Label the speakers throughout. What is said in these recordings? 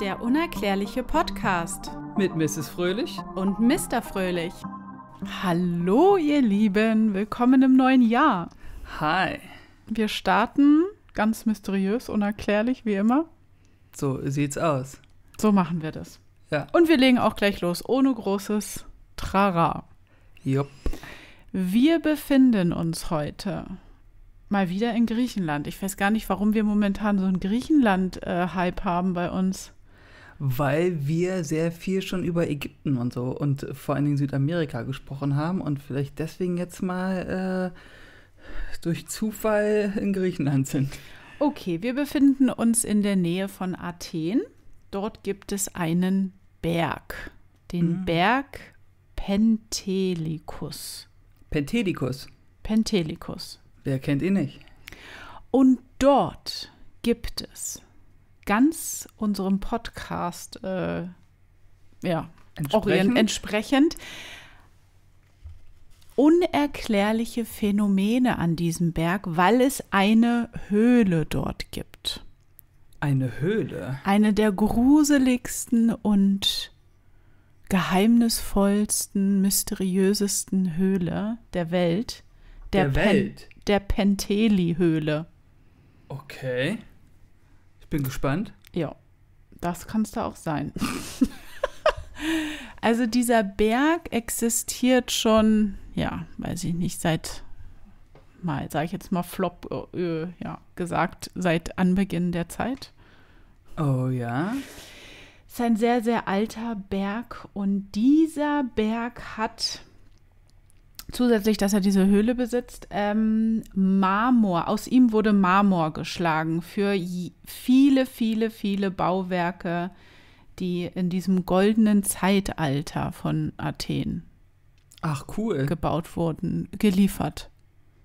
Speaker 1: Der unerklärliche Podcast mit Mrs. Fröhlich und Mr. Fröhlich. Hallo ihr Lieben, willkommen im neuen Jahr. Hi. Wir starten ganz mysteriös, unerklärlich wie immer. So sieht's aus. So machen wir das. Ja. Und wir legen auch gleich los, ohne großes Trara. Jupp. Wir befinden uns heute mal wieder in Griechenland. Ich weiß gar nicht, warum wir momentan so einen Griechenland-Hype äh, haben bei uns
Speaker 2: weil wir sehr viel schon über Ägypten und so und vor allen Dingen Südamerika gesprochen haben und vielleicht deswegen jetzt mal äh, durch Zufall in Griechenland sind.
Speaker 1: Okay, wir befinden uns in der Nähe von Athen. Dort gibt es einen Berg, den mhm. Berg Pentelikus. Pentelikus. Pentelikus. Wer kennt ihn nicht? Und dort gibt es ganz unserem Podcast äh, ja, entsprechend. entsprechend unerklärliche Phänomene an diesem Berg, weil es eine Höhle dort gibt. Eine Höhle? Eine der gruseligsten und geheimnisvollsten, mysteriösesten Höhle der Welt. Der, der Welt? Pen der Penteli-Höhle. Okay. Bin gespannt. Ja, das kann es da auch sein. also dieser Berg existiert schon, ja, weiß ich nicht, seit mal, sage ich jetzt mal flop, äh, äh, ja, gesagt, seit Anbeginn der Zeit. Oh ja. Es Ist ein sehr, sehr alter Berg und dieser Berg hat zusätzlich, dass er diese Höhle besitzt, ähm, Marmor, aus ihm wurde Marmor geschlagen für viele, viele, viele Bauwerke, die in diesem goldenen Zeitalter von Athen Ach, cool. gebaut wurden, geliefert,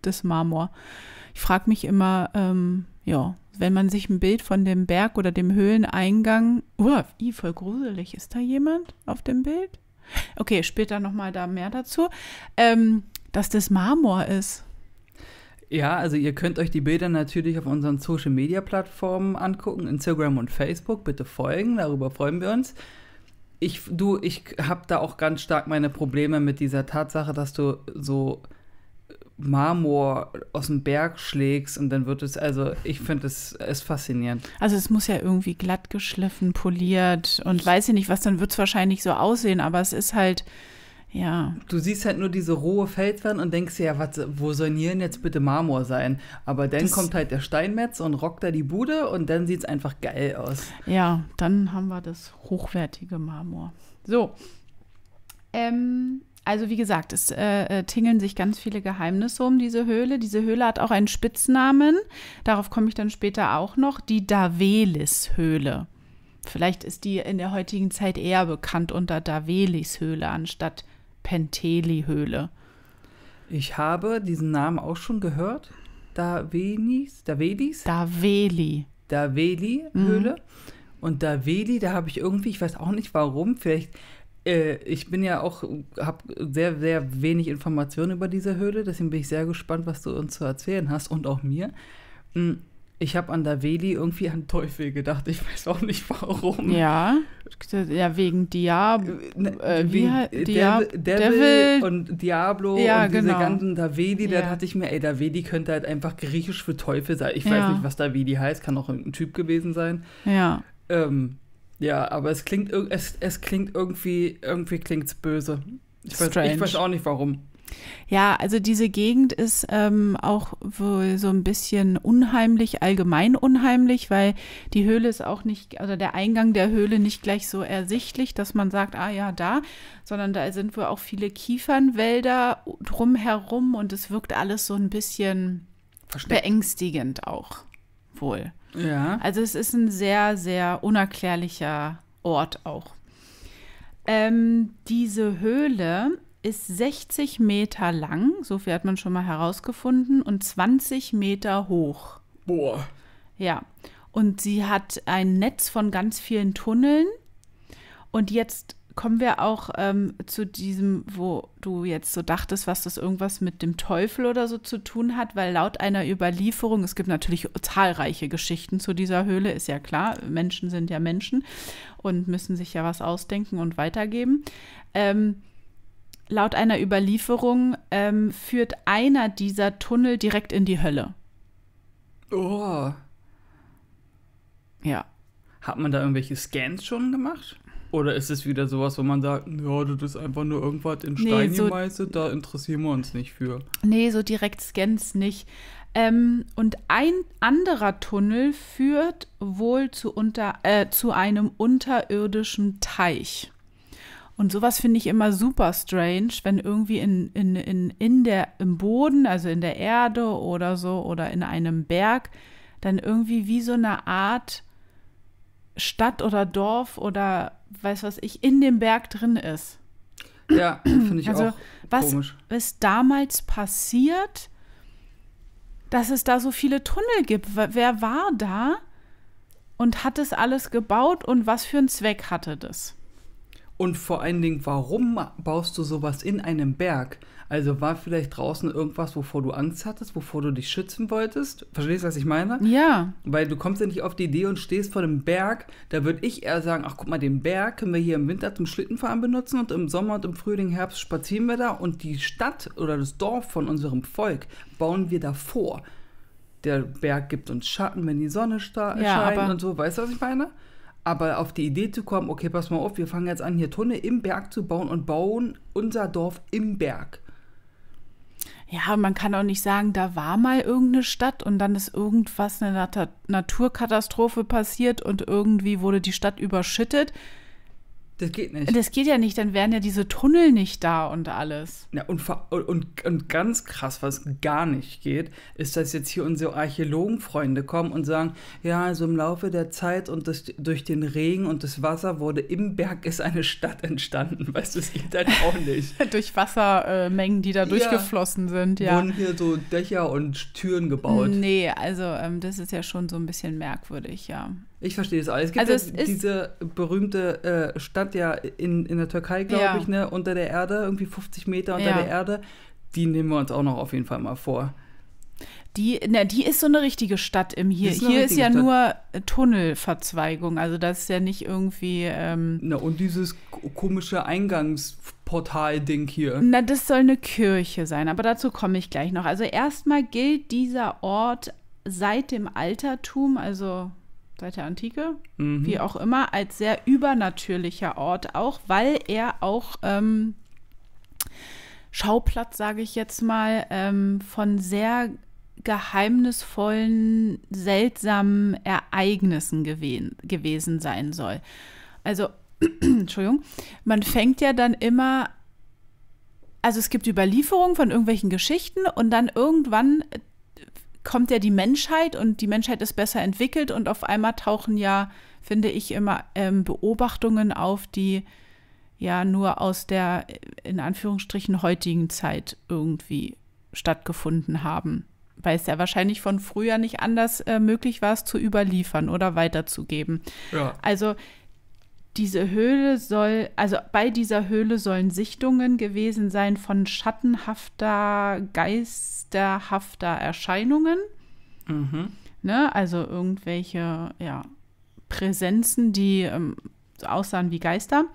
Speaker 1: das Marmor. Ich frage mich immer, ähm, ja, wenn man sich ein Bild von dem Berg oder dem Höhleneingang, Uah, i, voll gruselig, ist da jemand auf dem Bild? Okay, später nochmal da mehr dazu. Ähm, dass das Marmor ist.
Speaker 2: Ja, also ihr könnt euch die Bilder natürlich auf unseren Social Media Plattformen angucken, Instagram und Facebook. Bitte folgen, darüber freuen wir uns. Ich, du, ich habe da auch ganz stark meine Probleme mit dieser Tatsache, dass du so Marmor aus dem Berg schlägst und dann wird es, also ich finde es ist faszinierend.
Speaker 1: Also es muss ja irgendwie glatt geschliffen, poliert und weiß ich nicht was, dann wird es wahrscheinlich so aussehen, aber es ist halt, ja. Du
Speaker 2: siehst halt nur diese rohe Feldwand und denkst dir, ja, was, wo soll hier denn jetzt bitte Marmor sein? Aber dann das kommt halt der Steinmetz und rockt da die Bude und dann sieht es einfach geil aus.
Speaker 1: Ja, dann haben wir das hochwertige Marmor. So. Ähm, also wie gesagt, es äh, äh, tingeln sich ganz viele Geheimnisse um diese Höhle. Diese Höhle hat auch einen Spitznamen. Darauf komme ich dann später auch noch. Die Davelis-Höhle. Vielleicht ist die in der heutigen Zeit eher bekannt unter Davelis-Höhle anstatt Penteli-Höhle. Ich habe diesen Namen auch schon gehört.
Speaker 2: Davenis, Davelis? Daveli. Daveli-Höhle. Mhm. Und Daveli, da habe ich irgendwie, ich weiß auch nicht warum, vielleicht äh, ich bin ja auch, habe sehr, sehr wenig Informationen über diese Höhle, deswegen bin ich sehr gespannt, was du uns zu erzählen hast und auch mir. Hm, ich habe an Daveli irgendwie an Teufel gedacht, ich weiß auch nicht warum. Ja,
Speaker 1: ja wegen Diablo. Äh, ne, äh, wie, wie, Diab Devil, Devil, und Diablo ja, und diese genau. ganzen Daveli, ja. da dachte
Speaker 2: ich mir, ey, Daveli könnte halt einfach griechisch für Teufel sein. Ich ja. weiß nicht, was Daveli heißt, kann auch ein Typ gewesen sein. Ja. Ähm, ja, aber es klingt, es, es klingt irgendwie, irgendwie klingt's böse. Ich weiß, ich weiß, auch nicht warum.
Speaker 1: Ja, also diese Gegend ist ähm, auch wohl so ein bisschen unheimlich, allgemein unheimlich, weil die Höhle ist auch nicht, also der Eingang der Höhle nicht gleich so ersichtlich, dass man sagt, ah ja, da, sondern da sind wohl auch viele Kiefernwälder drumherum und es wirkt alles so ein bisschen Versteckt. beängstigend auch wohl. Ja. Also es ist ein sehr, sehr unerklärlicher Ort auch. Ähm, diese Höhle ist 60 Meter lang, so viel hat man schon mal herausgefunden, und 20 Meter hoch. Boah. Ja. Und sie hat ein Netz von ganz vielen Tunneln. Und jetzt kommen wir auch ähm, zu diesem, wo du jetzt so dachtest, was das irgendwas mit dem Teufel oder so zu tun hat, weil laut einer Überlieferung, es gibt natürlich zahlreiche Geschichten zu dieser Höhle, ist ja klar, Menschen sind ja Menschen und müssen sich ja was ausdenken und weitergeben. Ähm, laut einer Überlieferung ähm, führt einer dieser Tunnel direkt in die Hölle.
Speaker 2: Oh. Ja. Hat man da irgendwelche Scans schon gemacht? Oder ist es wieder sowas, wo man sagt, ja, das ist einfach nur irgendwas in Stein nee, so gemeißelt, da interessieren wir uns nicht für.
Speaker 1: Nee, so direkt scans nicht. Ähm, und ein anderer Tunnel führt wohl zu, unter, äh, zu einem unterirdischen Teich. Und sowas finde ich immer super strange, wenn irgendwie in, in, in, in der, im Boden, also in der Erde oder so, oder in einem Berg, dann irgendwie wie so eine Art Stadt oder Dorf oder weiß was ich in dem Berg drin ist.
Speaker 2: Ja, finde
Speaker 1: ich also, auch was Was ist damals passiert, dass es da so viele Tunnel gibt? Wer war da und hat es alles gebaut und was für einen Zweck hatte das? Und vor allen Dingen, warum baust du
Speaker 2: sowas in einem Berg? Also war vielleicht draußen irgendwas, wovor du Angst hattest, wovor du dich schützen wolltest? Verstehst du, was ich meine? Ja. Weil du kommst ja nicht auf die Idee und stehst vor dem Berg. Da würde ich eher sagen, ach guck mal, den Berg können wir hier im Winter zum Schlittenfahren benutzen und im Sommer und im Frühling, Herbst spazieren wir da und die Stadt oder das Dorf von unserem Volk bauen wir davor. Der Berg gibt uns Schatten, wenn die Sonne ja, scheint und so. Weißt du, was ich meine? Aber auf die Idee zu kommen, okay, pass mal auf, wir fangen jetzt an, hier Tunnel im Berg zu bauen und bauen unser
Speaker 1: Dorf im Berg. Ja, man kann auch nicht sagen, da war mal irgendeine Stadt und dann ist irgendwas, eine Nat Naturkatastrophe passiert und irgendwie wurde die Stadt überschüttet. Das geht nicht. Das geht ja nicht, dann wären ja diese Tunnel nicht da und alles. Ja, und, und, und ganz krass, was gar nicht geht, ist, dass
Speaker 2: jetzt hier unsere Archäologenfreunde kommen und sagen, ja, also im Laufe der Zeit und das, durch den Regen und das Wasser wurde im Berg ist eine Stadt entstanden. Weißt du, das geht halt auch nicht.
Speaker 1: durch Wassermengen, die da ja, durchgeflossen sind, ja. Wurden
Speaker 2: hier so Dächer und Türen gebaut.
Speaker 1: Nee, also ähm, das ist ja schon so ein bisschen merkwürdig, ja. Ich verstehe das alles. Es gibt also ja es diese
Speaker 2: berühmte äh, Stadt ja in,
Speaker 1: in der Türkei, glaube ja. ich, ne, unter der Erde, irgendwie
Speaker 2: 50 Meter unter ja. der Erde. Die nehmen wir uns auch noch auf jeden Fall mal vor.
Speaker 1: Die, na, die ist so eine richtige Stadt im Hier. Ist hier ist ja Stadt. nur äh, Tunnelverzweigung, also das ist ja nicht irgendwie. Ähm, na, und dieses komische Eingangsportal-Ding hier. Na, das soll eine Kirche sein, aber dazu komme ich gleich noch. Also erstmal gilt dieser Ort seit dem Altertum, also seit der Antike, mhm. wie auch immer, als sehr übernatürlicher Ort auch, weil er auch ähm, Schauplatz, sage ich jetzt mal, ähm, von sehr geheimnisvollen, seltsamen Ereignissen gewesen sein soll. Also, Entschuldigung, man fängt ja dann immer also es gibt Überlieferungen von irgendwelchen Geschichten und dann irgendwann kommt ja die Menschheit und die Menschheit ist besser entwickelt und auf einmal tauchen ja, finde ich, immer ähm, Beobachtungen auf, die ja nur aus der äh, in Anführungsstrichen heutigen Zeit irgendwie stattgefunden haben. Weil es ja wahrscheinlich von früher nicht anders äh, möglich war, es zu überliefern oder weiterzugeben. Ja. Also diese Höhle soll, also bei dieser Höhle sollen Sichtungen gewesen sein von schattenhafter, geisterhafter Erscheinungen. Mhm. Ne? Also irgendwelche ja, Präsenzen, die ähm, aussahen wie Geister.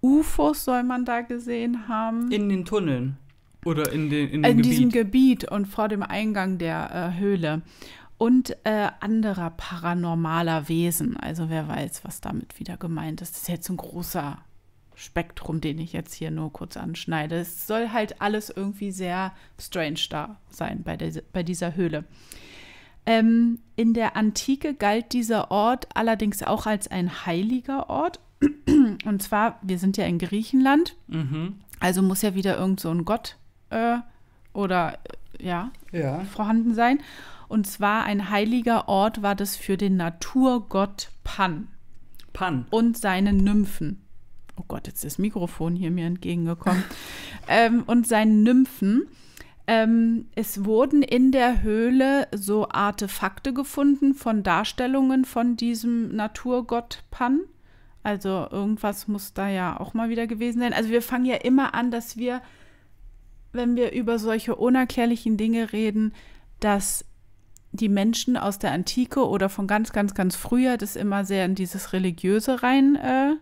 Speaker 1: UFOs soll man da gesehen haben. In den Tunneln.
Speaker 2: Oder in, den, in, in Gebiet. diesem
Speaker 1: Gebiet und vor dem Eingang der äh, Höhle und äh, anderer paranormaler Wesen. Also wer weiß, was damit wieder gemeint ist. Das ist jetzt ein großer Spektrum, den ich jetzt hier nur kurz anschneide. Es soll halt alles irgendwie sehr strange da sein bei, der, bei dieser Höhle. Ähm, in der Antike galt dieser Ort allerdings auch als ein heiliger Ort. Und zwar, wir sind ja in Griechenland, mhm. also muss ja wieder irgend so ein Gott äh, oder ja, ja. vorhanden sein. Und zwar ein heiliger Ort war das für den Naturgott Pan. Pan. Und seine Nymphen. Oh Gott, jetzt ist das Mikrofon hier mir entgegengekommen. ähm, und seinen Nymphen. Ähm, es wurden in der Höhle so Artefakte gefunden von Darstellungen von diesem Naturgott Pan. Also irgendwas muss da ja auch mal wieder gewesen sein. Also wir fangen ja immer an, dass wir wenn wir über solche unerklärlichen Dinge reden, dass die Menschen aus der Antike oder von ganz, ganz, ganz früher das immer sehr in dieses Religiöse rein äh,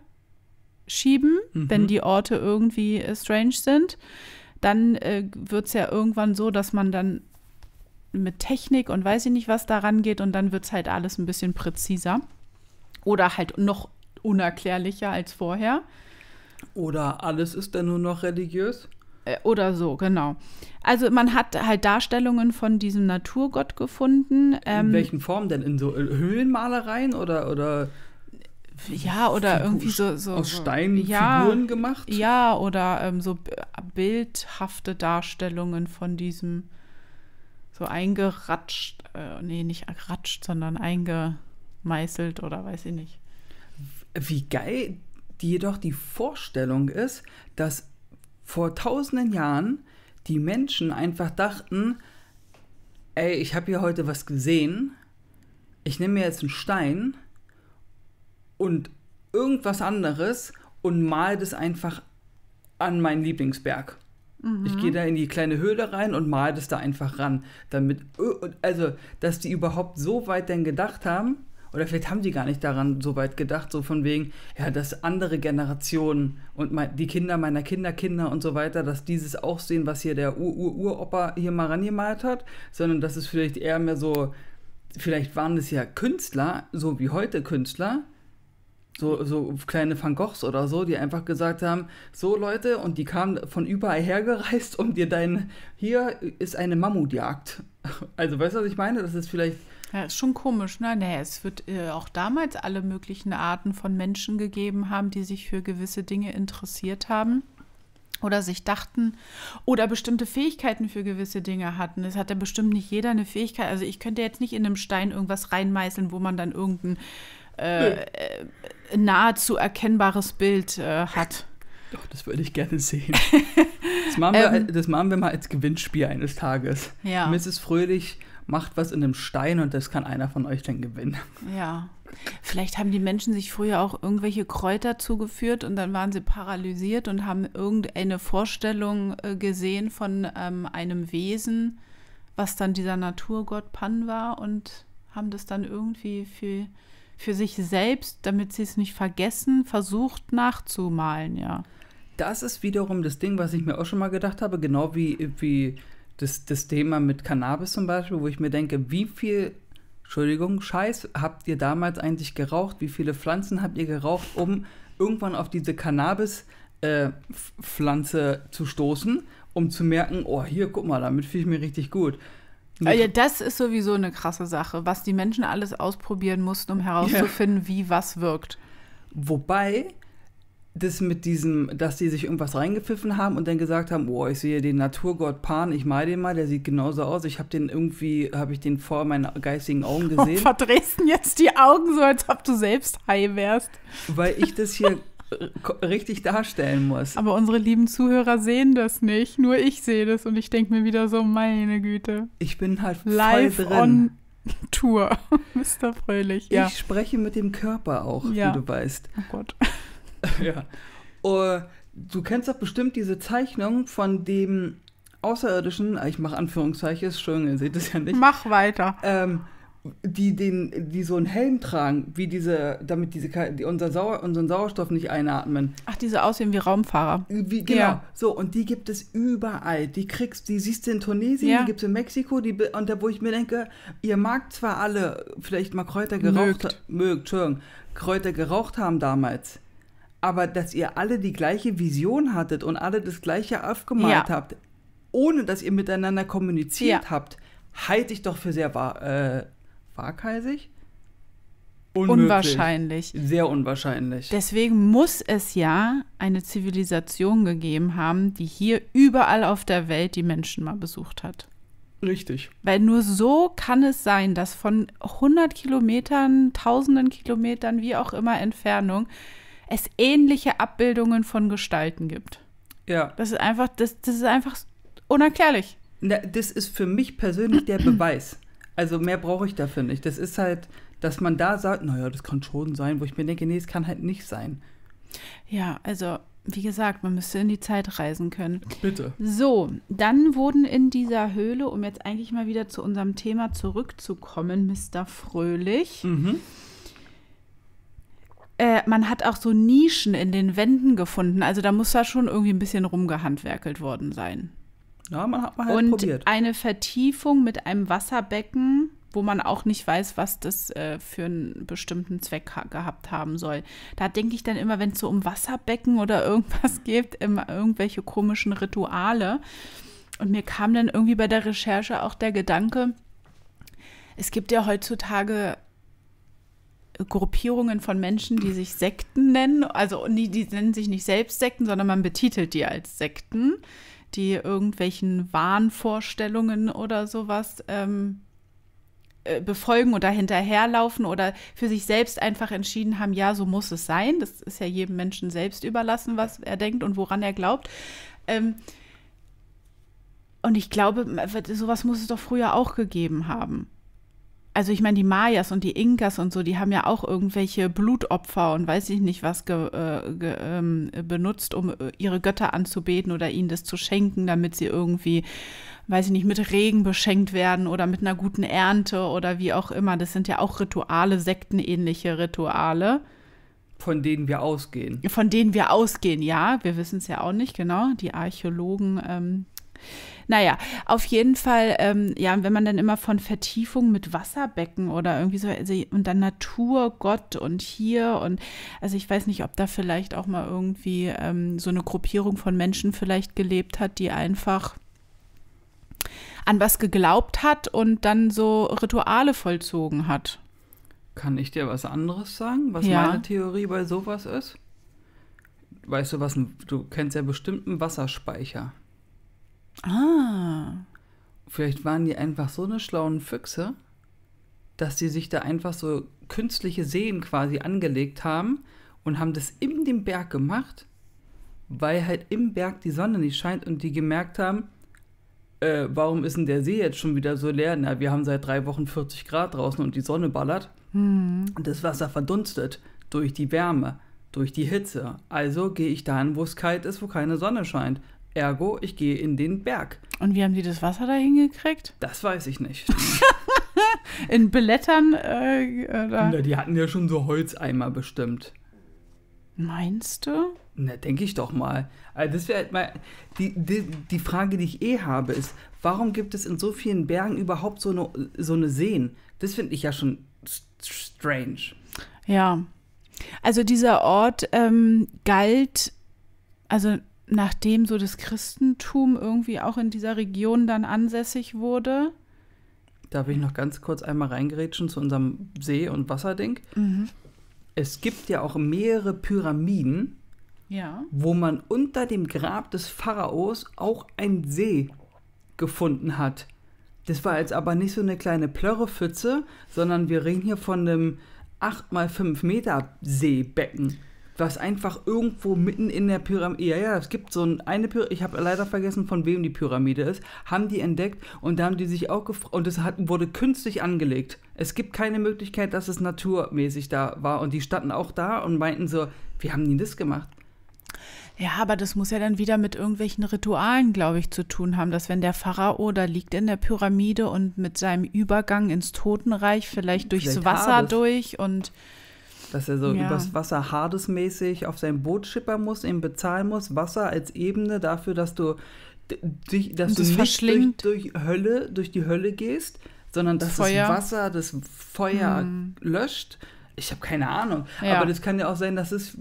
Speaker 1: schieben, mhm. wenn die Orte irgendwie äh, strange sind. Dann äh, wird es ja irgendwann so, dass man dann mit Technik und weiß ich nicht, was daran geht und dann wird es halt alles ein bisschen präziser. Oder halt noch unerklärlicher als vorher. Oder alles ist dann nur noch religiös. Äh, oder so, genau. Also man hat halt Darstellungen von diesem Naturgott gefunden. Ähm, in welchen Formen denn? In so äh, Höhlenmalereien oder, oder
Speaker 2: ja, oder Figur, irgendwie so, so aus Steinfiguren ja, gemacht?
Speaker 1: Ja, oder ähm, so bildhafte Darstellungen von diesem so eingeratscht, äh, nee, nicht geratscht, sondern eingemeißelt oder weiß ich nicht.
Speaker 2: Wie geil die jedoch die Vorstellung ist, dass vor tausenden Jahren die Menschen einfach dachten, ey, ich habe hier heute was gesehen, ich nehme mir jetzt einen Stein und irgendwas anderes und male das einfach an meinen Lieblingsberg.
Speaker 1: Mhm. Ich gehe da
Speaker 2: in die kleine Höhle rein und male das da einfach ran, damit also, dass die überhaupt so weit denn gedacht haben, oder vielleicht haben die gar nicht daran so weit gedacht, so von wegen, ja, dass andere Generationen und mein, die Kinder meiner Kinderkinder und so weiter, dass dieses auch sehen, was hier der Ur-Ur-Uropa hier mal rangemalt hat, sondern dass es vielleicht eher mehr so, vielleicht waren es ja Künstler, so wie heute Künstler, so, so kleine Van Goghs oder so, die einfach gesagt haben, so Leute, und die kamen von überall hergereist, um dir dein, hier ist eine Mammutjagd. Also weißt du, was ich meine?
Speaker 1: Das ist vielleicht ja, ist schon komisch, ne? Naja, es wird äh, auch damals alle möglichen Arten von Menschen gegeben haben, die sich für gewisse Dinge interessiert haben oder sich dachten oder bestimmte Fähigkeiten für gewisse Dinge hatten. Es hat ja bestimmt nicht jeder eine Fähigkeit. Also ich könnte jetzt nicht in einem Stein irgendwas reinmeißeln, wo man dann irgendein äh, äh nahezu erkennbares Bild äh, hat. Doch,
Speaker 2: das würde ich gerne sehen. Das machen, wir, ähm, das machen wir mal als Gewinnspiel eines Tages. Ja. Mrs. Fröhlich macht was in einem Stein und das kann einer von euch dann gewinnen.
Speaker 1: Ja. Vielleicht haben die Menschen sich früher auch irgendwelche Kräuter zugeführt und dann waren sie paralysiert und haben irgendeine Vorstellung äh, gesehen von ähm, einem Wesen, was dann dieser Naturgott Pan war und haben das dann irgendwie für, für sich selbst, damit sie es nicht vergessen, versucht nachzumalen, ja. Das ist wiederum das Ding, was ich mir auch
Speaker 2: schon mal gedacht habe, genau wie, wie das, das Thema mit Cannabis zum Beispiel, wo ich mir denke, wie viel, Entschuldigung, Scheiß habt ihr damals eigentlich geraucht? Wie viele Pflanzen habt ihr geraucht, um irgendwann auf diese Cannabis-Pflanze äh, zu stoßen, um zu merken, oh, hier, guck mal, damit fühle ich mich richtig gut.
Speaker 1: Also das ist sowieso eine krasse Sache, was die Menschen alles ausprobieren mussten, um herauszufinden, ja. wie was wirkt.
Speaker 2: Wobei das mit diesem, dass die sich irgendwas reingepfiffen haben und dann gesagt haben, oh, ich sehe den Naturgott Pan, ich mal den mal, der sieht genauso aus. Ich habe den irgendwie, habe ich den vor meinen
Speaker 1: geistigen Augen oh, gesehen. Oh, verdrehst jetzt die Augen so, als ob du selbst high wärst.
Speaker 2: Weil ich das hier richtig darstellen muss.
Speaker 1: Aber unsere lieben Zuhörer sehen das nicht, nur ich sehe das und ich denke mir wieder so, meine Güte. Ich bin halt live voll drin. on Tour, Mr. Fröhlich. Ja. Ich
Speaker 2: spreche mit dem Körper auch, ja. wie du weißt. Oh Gott. ja. Oh, du kennst doch bestimmt diese Zeichnung von dem Außerirdischen, ah, ich mache Anführungszeichen, schön, ihr seht es ja nicht. Mach weiter. Ähm, die, den, die so einen Helm tragen, wie diese, damit diese, die unser Sauer, unseren Sauerstoff nicht einatmen. Ach, diese aussehen wie Raumfahrer. Wie, genau. Ja. So, und die gibt es überall. Die kriegst, die siehst du in Tunesien, ja. die gibt es in Mexiko, die, und da, wo ich mir denke, ihr mag zwar alle vielleicht mal Kräuter geraucht, mögt, mögt schön, Kräuter geraucht haben damals aber dass ihr alle die gleiche Vision hattet und alle das gleiche aufgemalt ja. habt, ohne dass ihr miteinander kommuniziert ja. habt, halte ich doch für sehr wahr,
Speaker 1: äh, waghalsig. Unmöglich. Unwahrscheinlich. Sehr unwahrscheinlich. Deswegen muss es ja eine Zivilisation gegeben haben, die hier überall auf der Welt die Menschen mal besucht hat. Richtig. Weil nur so kann es sein, dass von 100 Kilometern, tausenden Kilometern, wie auch immer Entfernung, es ähnliche Abbildungen von Gestalten gibt. Ja. Das ist einfach, das, das ist einfach unerklärlich. Na, das ist für mich persönlich der Beweis. Also
Speaker 2: mehr brauche ich dafür nicht. Das ist halt, dass man da sagt, naja, das kann schon sein, wo ich mir denke, nee, es kann
Speaker 1: halt nicht sein. Ja, also wie gesagt, man müsste in die Zeit reisen können. Bitte. So, dann wurden in dieser Höhle, um jetzt eigentlich mal wieder zu unserem Thema zurückzukommen, Mr. Fröhlich. Mhm. Äh, man hat auch so Nischen in den Wänden gefunden. Also da muss da schon irgendwie ein bisschen rumgehandwerkelt worden sein. Ja, man hat mal halt Und probiert. eine Vertiefung mit einem Wasserbecken, wo man auch nicht weiß, was das äh, für einen bestimmten Zweck ha gehabt haben soll. Da denke ich dann immer, wenn es so um Wasserbecken oder irgendwas geht, immer irgendwelche komischen Rituale. Und mir kam dann irgendwie bei der Recherche auch der Gedanke, es gibt ja heutzutage Gruppierungen von Menschen, die sich Sekten nennen. Also die, die nennen sich nicht selbst Sekten, sondern man betitelt die als Sekten, die irgendwelchen Wahnvorstellungen oder sowas ähm, äh, befolgen oder hinterherlaufen oder für sich selbst einfach entschieden haben, ja, so muss es sein. Das ist ja jedem Menschen selbst überlassen, was er denkt und woran er glaubt. Ähm, und ich glaube, sowas muss es doch früher auch gegeben haben also ich meine, die Mayas und die Inkas und so, die haben ja auch irgendwelche Blutopfer und weiß ich nicht was ge, äh, ge, ähm, benutzt, um äh, ihre Götter anzubeten oder ihnen das zu schenken, damit sie irgendwie, weiß ich nicht, mit Regen beschenkt werden oder mit einer guten Ernte oder wie auch immer. Das sind ja auch Rituale, sektenähnliche Rituale. Von denen wir ausgehen. Von denen wir ausgehen, ja. Wir wissen es ja auch nicht, genau. Die Archäologen. Ähm naja, auf jeden Fall, ähm, ja, wenn man dann immer von Vertiefung mit Wasserbecken oder irgendwie so, also, und dann Natur, Gott und hier und, also ich weiß nicht, ob da vielleicht auch mal irgendwie ähm, so eine Gruppierung von Menschen vielleicht gelebt hat, die einfach an was geglaubt hat und dann so Rituale vollzogen hat. Kann ich dir was anderes sagen, was ja. meine
Speaker 2: Theorie bei sowas ist? Weißt du was, du kennst ja bestimmt einen Wasserspeicher. Ah. Vielleicht waren die einfach so eine schlauen Füchse, dass die sich da einfach so künstliche Seen quasi angelegt haben und haben das in dem Berg gemacht, weil halt im Berg die Sonne nicht scheint und die gemerkt haben, äh, warum ist denn der See jetzt schon wieder so leer? Na, wir haben seit drei Wochen 40 Grad draußen und die Sonne ballert. Hm. Und das Wasser verdunstet durch die Wärme, durch die Hitze. Also gehe ich dahin, wo es kalt ist, wo keine Sonne scheint. Ergo, ich gehe in den Berg.
Speaker 1: Und wie haben die das Wasser da hingekriegt?
Speaker 2: Das weiß ich nicht.
Speaker 1: in Blättern? Äh, äh Na, die
Speaker 2: hatten ja schon so Holzeimer bestimmt.
Speaker 1: Meinst du?
Speaker 2: Na, denke ich doch mal. Also das wäre halt mal. Die, die, die Frage, die ich eh habe, ist, warum gibt es in so vielen Bergen überhaupt so eine, so eine Seen? Das finde ich ja schon strange.
Speaker 1: Ja. Also dieser Ort ähm, galt, also nachdem so das Christentum irgendwie auch in dieser Region dann ansässig wurde.
Speaker 2: Darf ich noch ganz kurz einmal reingerätschen zu unserem See- und Wasserding? Mhm. Es gibt ja auch mehrere Pyramiden, ja. wo man unter dem Grab des Pharaos auch einen See gefunden hat. Das war jetzt aber nicht so eine kleine Plörrepfütze, sondern wir reden hier von einem 8 x 5 Meter Seebecken was einfach irgendwo mitten in der Pyramide, ja, ja, es gibt so eine Pyramide, ich habe leider vergessen, von wem die Pyramide ist, haben die entdeckt und da haben die sich auch gefragt, und es hat, wurde künstlich angelegt. Es gibt keine Möglichkeit, dass es naturmäßig da war und die standen auch da und meinten so, wie haben die das gemacht.
Speaker 1: Ja, aber das muss ja dann wieder mit irgendwelchen Ritualen, glaube ich, zu tun haben, dass wenn der Pharao da liegt in der Pyramide und mit seinem Übergang ins Totenreich vielleicht durchs vielleicht Wasser durch und
Speaker 2: dass er so ja. übers Wasser hardesmäßig auf sein Boot schippern muss, ihm bezahlen muss, Wasser als Ebene dafür, dass du dich, dass das du nicht durch, durch, Hölle, durch die Hölle gehst, sondern dass das, das Wasser das Feuer hm. löscht. Ich habe keine Ahnung. Ja. Aber das kann ja auch sein, dass es,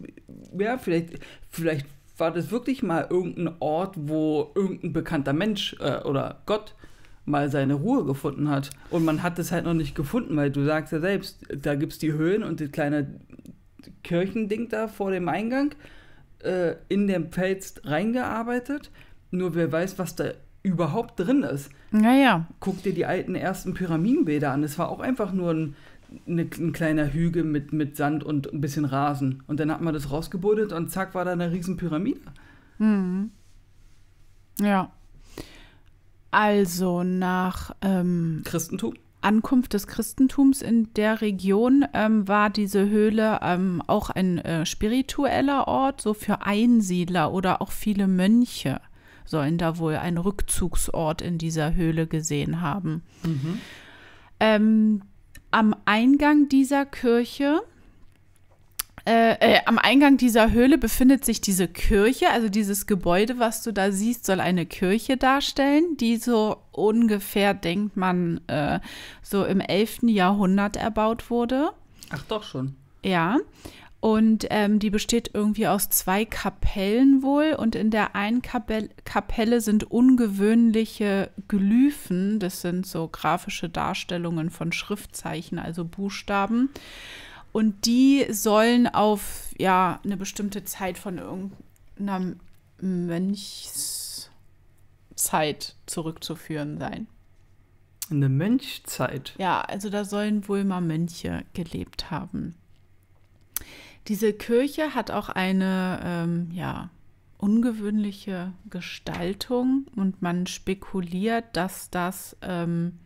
Speaker 2: ja, vielleicht, vielleicht war das wirklich mal irgendein Ort, wo irgendein bekannter Mensch äh, oder Gott mal seine Ruhe gefunden hat. Und man hat es halt noch nicht gefunden, weil du sagst ja selbst, da gibt es die Höhlen und das kleine Kirchending da vor dem Eingang äh, in den Fels reingearbeitet. Nur wer weiß, was da überhaupt drin ist. Naja. Guck dir die alten ersten Pyramidenbäder an. Es war auch einfach nur ein, eine, ein kleiner Hügel mit, mit Sand und ein bisschen Rasen. Und dann hat man das rausgebuddelt und zack war da eine riesen Pyramide.
Speaker 1: Mhm. Ja. Also nach ähm, Christentum? Ankunft des Christentums in der Region ähm, war diese Höhle ähm, auch ein äh, spiritueller Ort, so für Einsiedler oder auch viele Mönche sollen da wohl einen Rückzugsort in dieser Höhle gesehen haben. Mhm. Ähm, am Eingang dieser Kirche äh, äh, am Eingang dieser Höhle befindet sich diese Kirche, also dieses Gebäude, was du da siehst, soll eine Kirche darstellen, die so ungefähr, denkt man, äh, so im 11. Jahrhundert erbaut wurde.
Speaker 2: Ach doch schon.
Speaker 1: Ja. Und ähm, die besteht irgendwie aus zwei Kapellen wohl. Und in der einen Kapelle, Kapelle sind ungewöhnliche Glyphen. Das sind so grafische Darstellungen von Schriftzeichen, also Buchstaben. Und die sollen auf ja, eine bestimmte Zeit von irgendeiner Mönchszeit zurückzuführen sein.
Speaker 2: Eine Mönchzeit?
Speaker 1: Ja, also da sollen wohl mal Mönche gelebt haben. Diese Kirche hat auch eine ähm, ja, ungewöhnliche Gestaltung und man spekuliert, dass das ähm,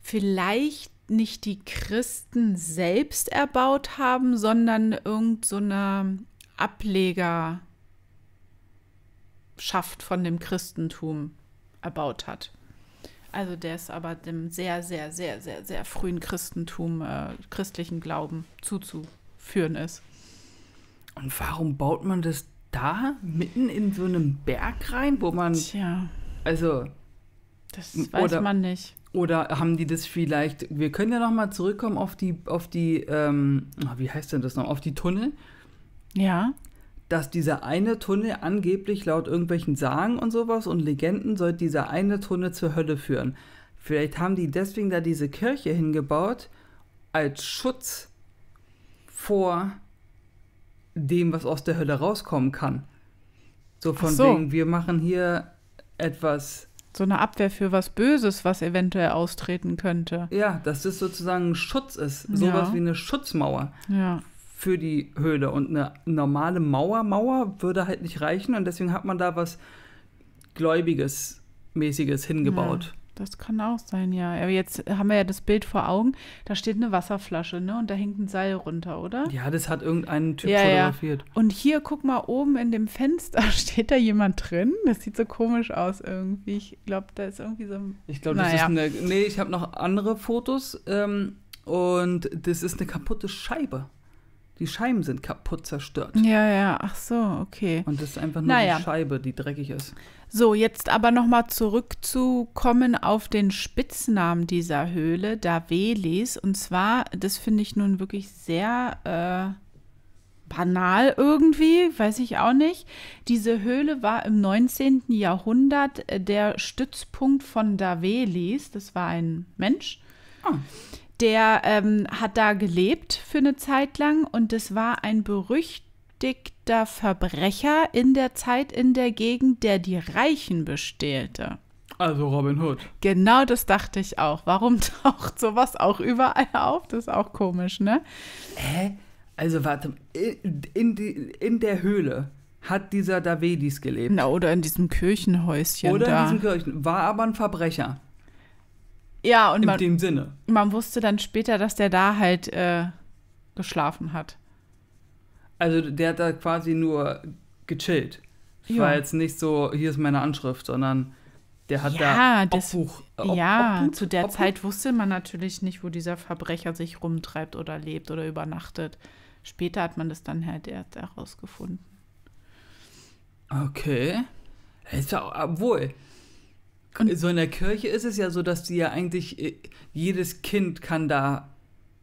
Speaker 1: vielleicht nicht die Christen selbst erbaut haben, sondern irgendeine so eine Ablegerschaft von dem Christentum erbaut hat. Also der ist aber dem sehr, sehr, sehr, sehr, sehr frühen Christentum, äh, christlichen Glauben zuzuführen ist. Und warum baut man das da mitten in so einem Berg rein, wo
Speaker 2: man. Tja. Also. Das weiß man nicht. Oder haben die das vielleicht, wir können ja nochmal zurückkommen auf die, auf die, ähm, ah, wie heißt denn das noch, auf die Tunnel? Ja. Dass dieser eine Tunnel angeblich laut irgendwelchen Sagen und sowas und Legenden soll dieser eine Tunnel zur Hölle führen. Vielleicht haben die deswegen da diese Kirche hingebaut als Schutz vor dem, was aus der Hölle rauskommen kann. So von so. wegen, wir machen hier
Speaker 1: etwas so eine Abwehr für was Böses, was eventuell austreten könnte.
Speaker 2: Ja, dass das sozusagen ein Schutz ist. Sowas ja. wie eine
Speaker 1: Schutzmauer. Ja.
Speaker 2: Für die Höhle. Und eine normale Mauer, Mauer würde halt nicht reichen. Und deswegen hat man da was Gläubiges, mäßiges hingebaut.
Speaker 1: Das kann auch sein, ja. Aber jetzt haben wir ja das Bild vor Augen. Da steht eine Wasserflasche, ne? Und da hängt ein Seil runter, oder? Ja, das hat irgendein Typ ja, fotografiert. Ja. Und hier, guck mal, oben in dem Fenster steht da jemand drin. Das sieht so komisch aus irgendwie. Ich glaube, da ist irgendwie so ein. Ich glaube, das naja. ist eine. Nee,
Speaker 2: ich habe noch andere Fotos. Ähm, und das ist eine kaputte Scheibe die Scheiben sind kaputt
Speaker 1: zerstört. Ja, ja, ach so, okay. Und das ist einfach nur naja. die Scheibe, die dreckig ist. So, jetzt aber nochmal zurückzukommen auf den Spitznamen dieser Höhle, Davelis. Und zwar, das finde ich nun wirklich sehr äh, banal irgendwie, weiß ich auch nicht. Diese Höhle war im 19. Jahrhundert äh, der Stützpunkt von Davelis. Das war ein Mensch. Ah. Oh der ähm, hat da gelebt für eine Zeit lang und es war ein berüchtigter Verbrecher in der Zeit in der Gegend, der die Reichen bestehlte. Also Robin Hood. Genau das dachte ich auch. Warum taucht sowas auch überall auf? Das ist auch komisch, ne? Hä? Also warte, in, in, die, in der Höhle hat dieser Davidis gelebt. Na, oder in diesem Kirchenhäuschen.
Speaker 2: Oder da. in diesem Kirchen. War aber ein Verbrecher.
Speaker 1: Ja, und in man, dem Sinne. Man wusste dann später, dass der da halt äh, geschlafen hat.
Speaker 2: Also der hat da quasi nur gechillt. Ja. war jetzt nicht so, hier ist meine Anschrift, sondern der hat ja, da Obbuch, das, Ob, Ja, Obhut,
Speaker 1: zu der Obhut. Zeit wusste man natürlich nicht, wo dieser Verbrecher sich rumtreibt oder lebt oder übernachtet. Später hat man das dann halt erst herausgefunden.
Speaker 2: Okay. Ist ja, obwohl, und so in der Kirche ist es ja so, dass die ja eigentlich äh, jedes Kind kann da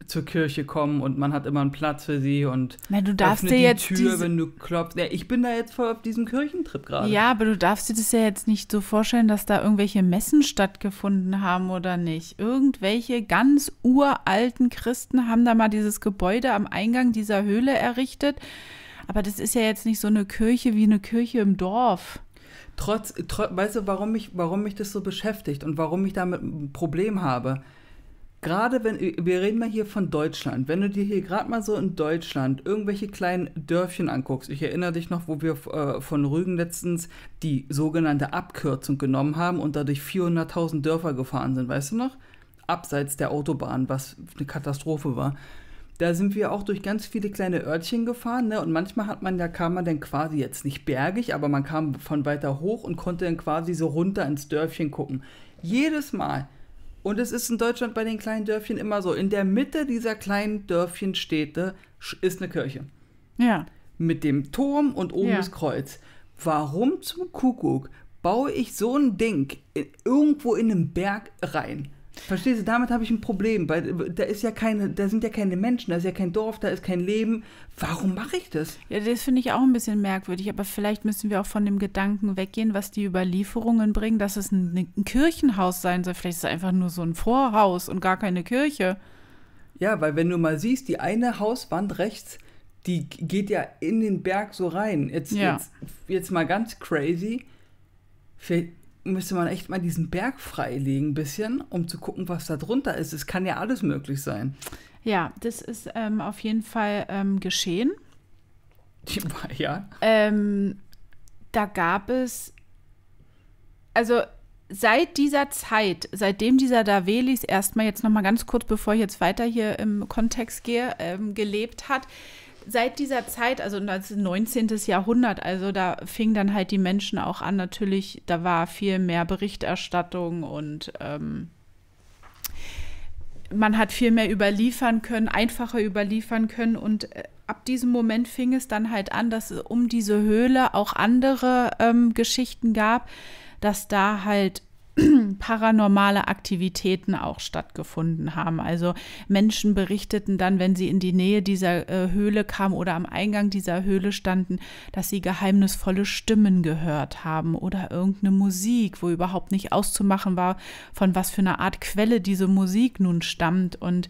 Speaker 2: zur Kirche kommen und man hat immer einen Platz für sie und Na, du darfst dir jetzt Tür, diese... wenn du klopfst. Ja, ich bin da jetzt voll auf diesem Kirchentrip gerade. Ja,
Speaker 1: aber du darfst dir das ja jetzt nicht so vorstellen, dass da irgendwelche Messen stattgefunden haben oder nicht. Irgendwelche ganz uralten Christen haben da mal dieses Gebäude am Eingang dieser Höhle errichtet. Aber das ist ja jetzt nicht so eine Kirche wie eine Kirche im Dorf. Trotz, tr
Speaker 2: weißt du, warum mich, warum mich das so beschäftigt und warum ich damit ein Problem habe? Gerade wenn, wir reden mal hier von Deutschland. Wenn du dir hier gerade mal so in Deutschland irgendwelche kleinen Dörfchen anguckst, ich erinnere dich noch, wo wir äh, von Rügen letztens die sogenannte Abkürzung genommen haben und dadurch 400.000 Dörfer gefahren sind, weißt du noch? Abseits der Autobahn, was eine Katastrophe war da sind wir auch durch ganz viele kleine Örtchen gefahren, ne? Und manchmal hat man, da kam man dann quasi jetzt nicht bergig, aber man kam von weiter hoch und konnte dann quasi so runter ins Dörfchen gucken. Jedes Mal. Und es ist in Deutschland bei den kleinen Dörfchen immer so. In der Mitte dieser kleinen Dörfchenstädte ist eine Kirche. Ja. Mit dem Turm und oben ja. das Kreuz. Warum zum Kuckuck baue ich so ein Ding irgendwo in einen Berg rein? Verstehst du, damit habe ich ein Problem, weil äh,
Speaker 1: da ist ja keine, da sind ja keine Menschen, da ist ja kein Dorf, da ist kein Leben. Warum mache ich das? Ja, das finde ich auch ein bisschen merkwürdig, aber vielleicht müssen wir auch von dem Gedanken weggehen, was die Überlieferungen bringen, dass es ein, ne, ein Kirchenhaus sein soll. Vielleicht ist es einfach nur so ein Vorhaus und gar keine Kirche. Ja, weil wenn du mal siehst, die eine Hauswand rechts, die geht
Speaker 2: ja in den Berg so rein. Jetzt, ja. jetzt, jetzt mal ganz crazy. Vielleicht müsste man echt mal diesen Berg freilegen ein bisschen, um zu gucken, was da drunter ist. Es kann
Speaker 1: ja alles möglich sein. Ja, das ist ähm, auf jeden Fall ähm, geschehen.
Speaker 2: Ja.
Speaker 1: Ähm, da gab es, also seit dieser Zeit, seitdem dieser Davelis erstmal jetzt nochmal ganz kurz, bevor ich jetzt weiter hier im Kontext gehe, ähm, gelebt hat, seit dieser Zeit, also das 19. Jahrhundert, also da fingen dann halt die Menschen auch an, natürlich, da war viel mehr Berichterstattung und ähm, man hat viel mehr überliefern können, einfacher überliefern können und äh, ab diesem Moment fing es dann halt an, dass es um diese Höhle auch andere ähm, Geschichten gab, dass da halt paranormale Aktivitäten auch stattgefunden haben. Also Menschen berichteten dann, wenn sie in die Nähe dieser äh, Höhle kamen oder am Eingang dieser Höhle standen, dass sie geheimnisvolle Stimmen gehört haben oder irgendeine Musik, wo überhaupt nicht auszumachen war, von was für einer Art Quelle diese Musik nun stammt und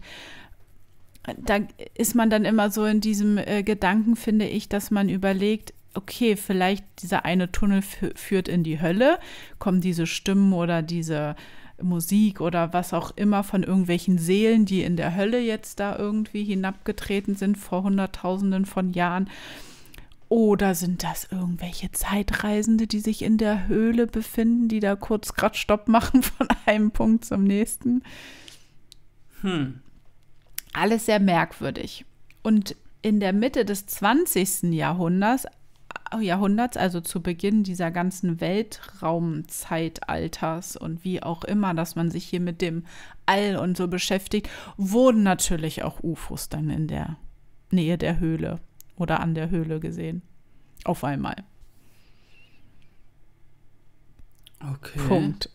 Speaker 1: da ist man dann immer so in diesem äh, Gedanken, finde ich, dass man überlegt, okay, vielleicht dieser eine Tunnel führt in die Hölle, kommen diese Stimmen oder diese Musik oder was auch immer von irgendwelchen Seelen, die in der Hölle jetzt da irgendwie hinabgetreten sind vor Hunderttausenden von Jahren. Oder sind das irgendwelche Zeitreisende, die sich in der Höhle befinden, die da kurz gerade Stopp machen von einem Punkt zum nächsten? Hm. Alles sehr merkwürdig. Und in der Mitte des 20. Jahrhunderts, Oh, Jahrhunderts, also zu Beginn dieser ganzen Weltraumzeitalters und wie auch immer, dass man sich hier mit dem All und so beschäftigt, wurden natürlich auch UFOs dann in der Nähe der Höhle oder an der Höhle gesehen. Auf einmal. Okay. Punkt.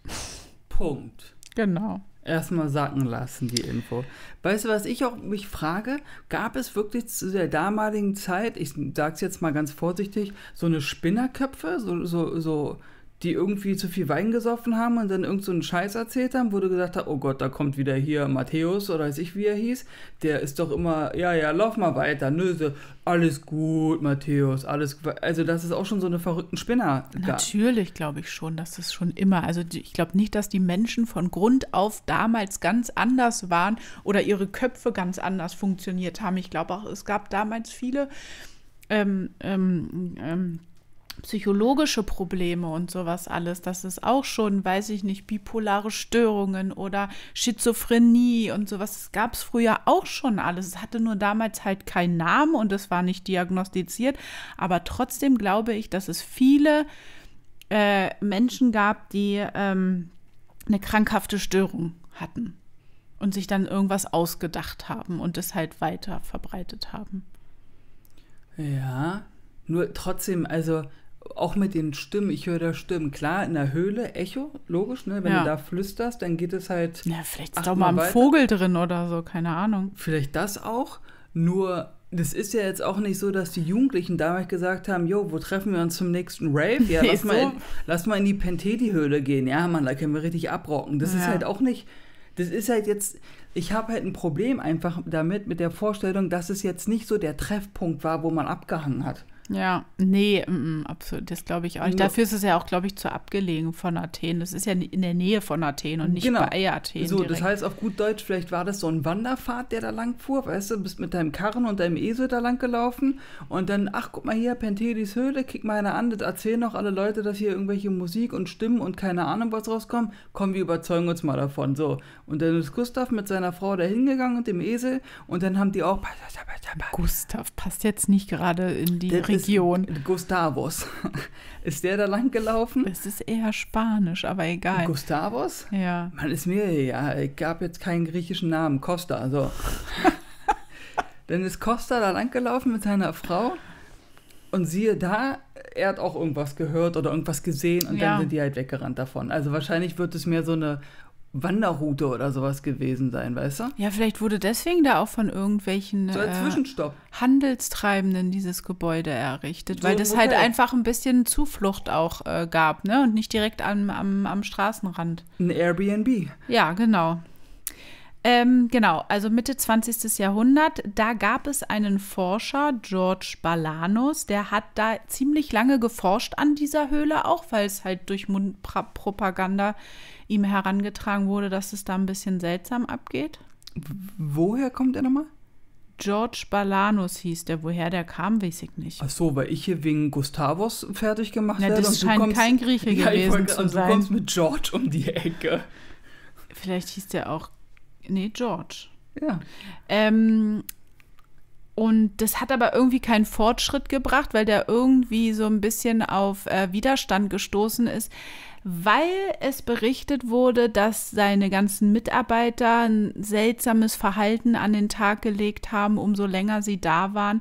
Speaker 1: Punkt. Genau. Erstmal
Speaker 2: sacken lassen, die Info. Weißt du, was ich auch mich frage? Gab es wirklich zu der damaligen Zeit, ich sag's jetzt mal ganz vorsichtig, so eine Spinnerköpfe? So, so, so die irgendwie zu viel Wein gesoffen haben und dann irgend so einen Scheiß erzählt haben, wo du gesagt hast, oh Gott, da kommt wieder hier Matthäus oder weiß ich, wie er hieß, der ist doch immer, ja, ja, lauf mal weiter, nö, so, alles gut, Matthäus, alles, also das ist auch schon so eine verrückten Spinner.
Speaker 1: Natürlich glaube ich schon, dass das schon immer, also ich glaube nicht, dass die Menschen von Grund auf damals ganz anders waren oder ihre Köpfe ganz anders funktioniert haben. Ich glaube auch, es gab damals viele, ähm, ähm, ähm, psychologische Probleme und sowas alles. Das ist auch schon, weiß ich nicht, bipolare Störungen oder Schizophrenie und sowas. gab es früher auch schon alles. Es hatte nur damals halt keinen Namen und es war nicht diagnostiziert. Aber trotzdem glaube ich, dass es viele äh, Menschen gab, die ähm, eine krankhafte Störung hatten und sich dann irgendwas ausgedacht haben und es halt weiter verbreitet haben.
Speaker 2: Ja, nur trotzdem, also auch mit den Stimmen, ich höre da Stimmen. Klar, in der Höhle, Echo, logisch, ne? Wenn ja. du da flüsterst, dann geht es halt. Ja, vielleicht ist da mal ein weiter.
Speaker 1: Vogel drin oder so, keine Ahnung. Vielleicht
Speaker 2: das auch. Nur, das ist ja jetzt auch nicht so, dass die Jugendlichen damals gesagt haben: Jo, wo treffen wir uns zum nächsten Rave? Ja, lass, mal, in, lass mal in die Penteli-Höhle gehen. Ja, Mann, da können wir richtig abrocken. Das ja. ist halt auch nicht. Das ist halt jetzt, ich habe halt ein Problem einfach damit, mit der Vorstellung, dass es jetzt nicht so der Treffpunkt war, wo man abgehangen hat. Ja, nee,
Speaker 1: m -m, absolut, das glaube ich auch nicht. Dafür ist es ja auch, glaube ich, zu abgelegen von Athen. Das ist ja in der Nähe von Athen und nicht genau. bei Athen. So, direkt. das heißt
Speaker 2: auf gut Deutsch, vielleicht war das so ein Wanderpfad, der da lang fuhr, weißt du, bist mit deinem Karren und deinem Esel da lang gelaufen und dann, ach, guck mal hier, Pentelis Höhle, kick mal eine an, das erzählen noch alle Leute, dass hier irgendwelche Musik und Stimmen und keine Ahnung was rauskommen. Komm, wir überzeugen uns mal davon, so. Und dann ist Gustav mit seiner Frau da hingegangen und dem Esel und dann haben die auch... Gustav passt jetzt nicht gerade in die Richtung. Region. Äh, Gustavos. Ist der da lang gelaufen? Es ist eher
Speaker 1: Spanisch,
Speaker 2: aber egal. Gustavos? Ja. Man ist mir ja, ich gab jetzt keinen griechischen Namen. Costa, also. Dann ist Costa da lang gelaufen mit seiner Frau. Und siehe da, er hat auch irgendwas gehört oder irgendwas gesehen und ja. dann sind die halt weggerannt davon. Also wahrscheinlich wird es mehr so eine Wanderroute oder sowas gewesen sein, weißt du?
Speaker 1: Ja, vielleicht wurde deswegen da auch von irgendwelchen so ein äh, Handelstreibenden dieses Gebäude errichtet, so weil das halt einfach ein bisschen Zuflucht auch äh, gab, ne? Und nicht direkt am, am, am Straßenrand. Ein Airbnb. Ja, genau. Ähm, genau, also Mitte 20. Jahrhundert, da gab es einen Forscher, George Balanus, der hat da ziemlich lange geforscht an dieser Höhle, auch weil es halt durch Mundpropaganda ihm herangetragen wurde, dass es da ein bisschen seltsam abgeht.
Speaker 2: Woher kommt er nochmal?
Speaker 1: George Balanus hieß der. Woher der kam, weiß ich nicht. Ach so, weil ich hier wegen Gustavos fertig gemacht Na, werde. Das scheint kommst, kein Grieche ja, gewesen wollte, zu sein. Du kommst mit
Speaker 2: George um die Ecke.
Speaker 1: Vielleicht hieß der auch, nee, George. Ja. Ähm, und das hat aber irgendwie keinen Fortschritt gebracht, weil der irgendwie so ein bisschen auf äh, Widerstand gestoßen ist weil es berichtet wurde, dass seine ganzen Mitarbeiter ein seltsames Verhalten an den Tag gelegt haben, umso länger sie da waren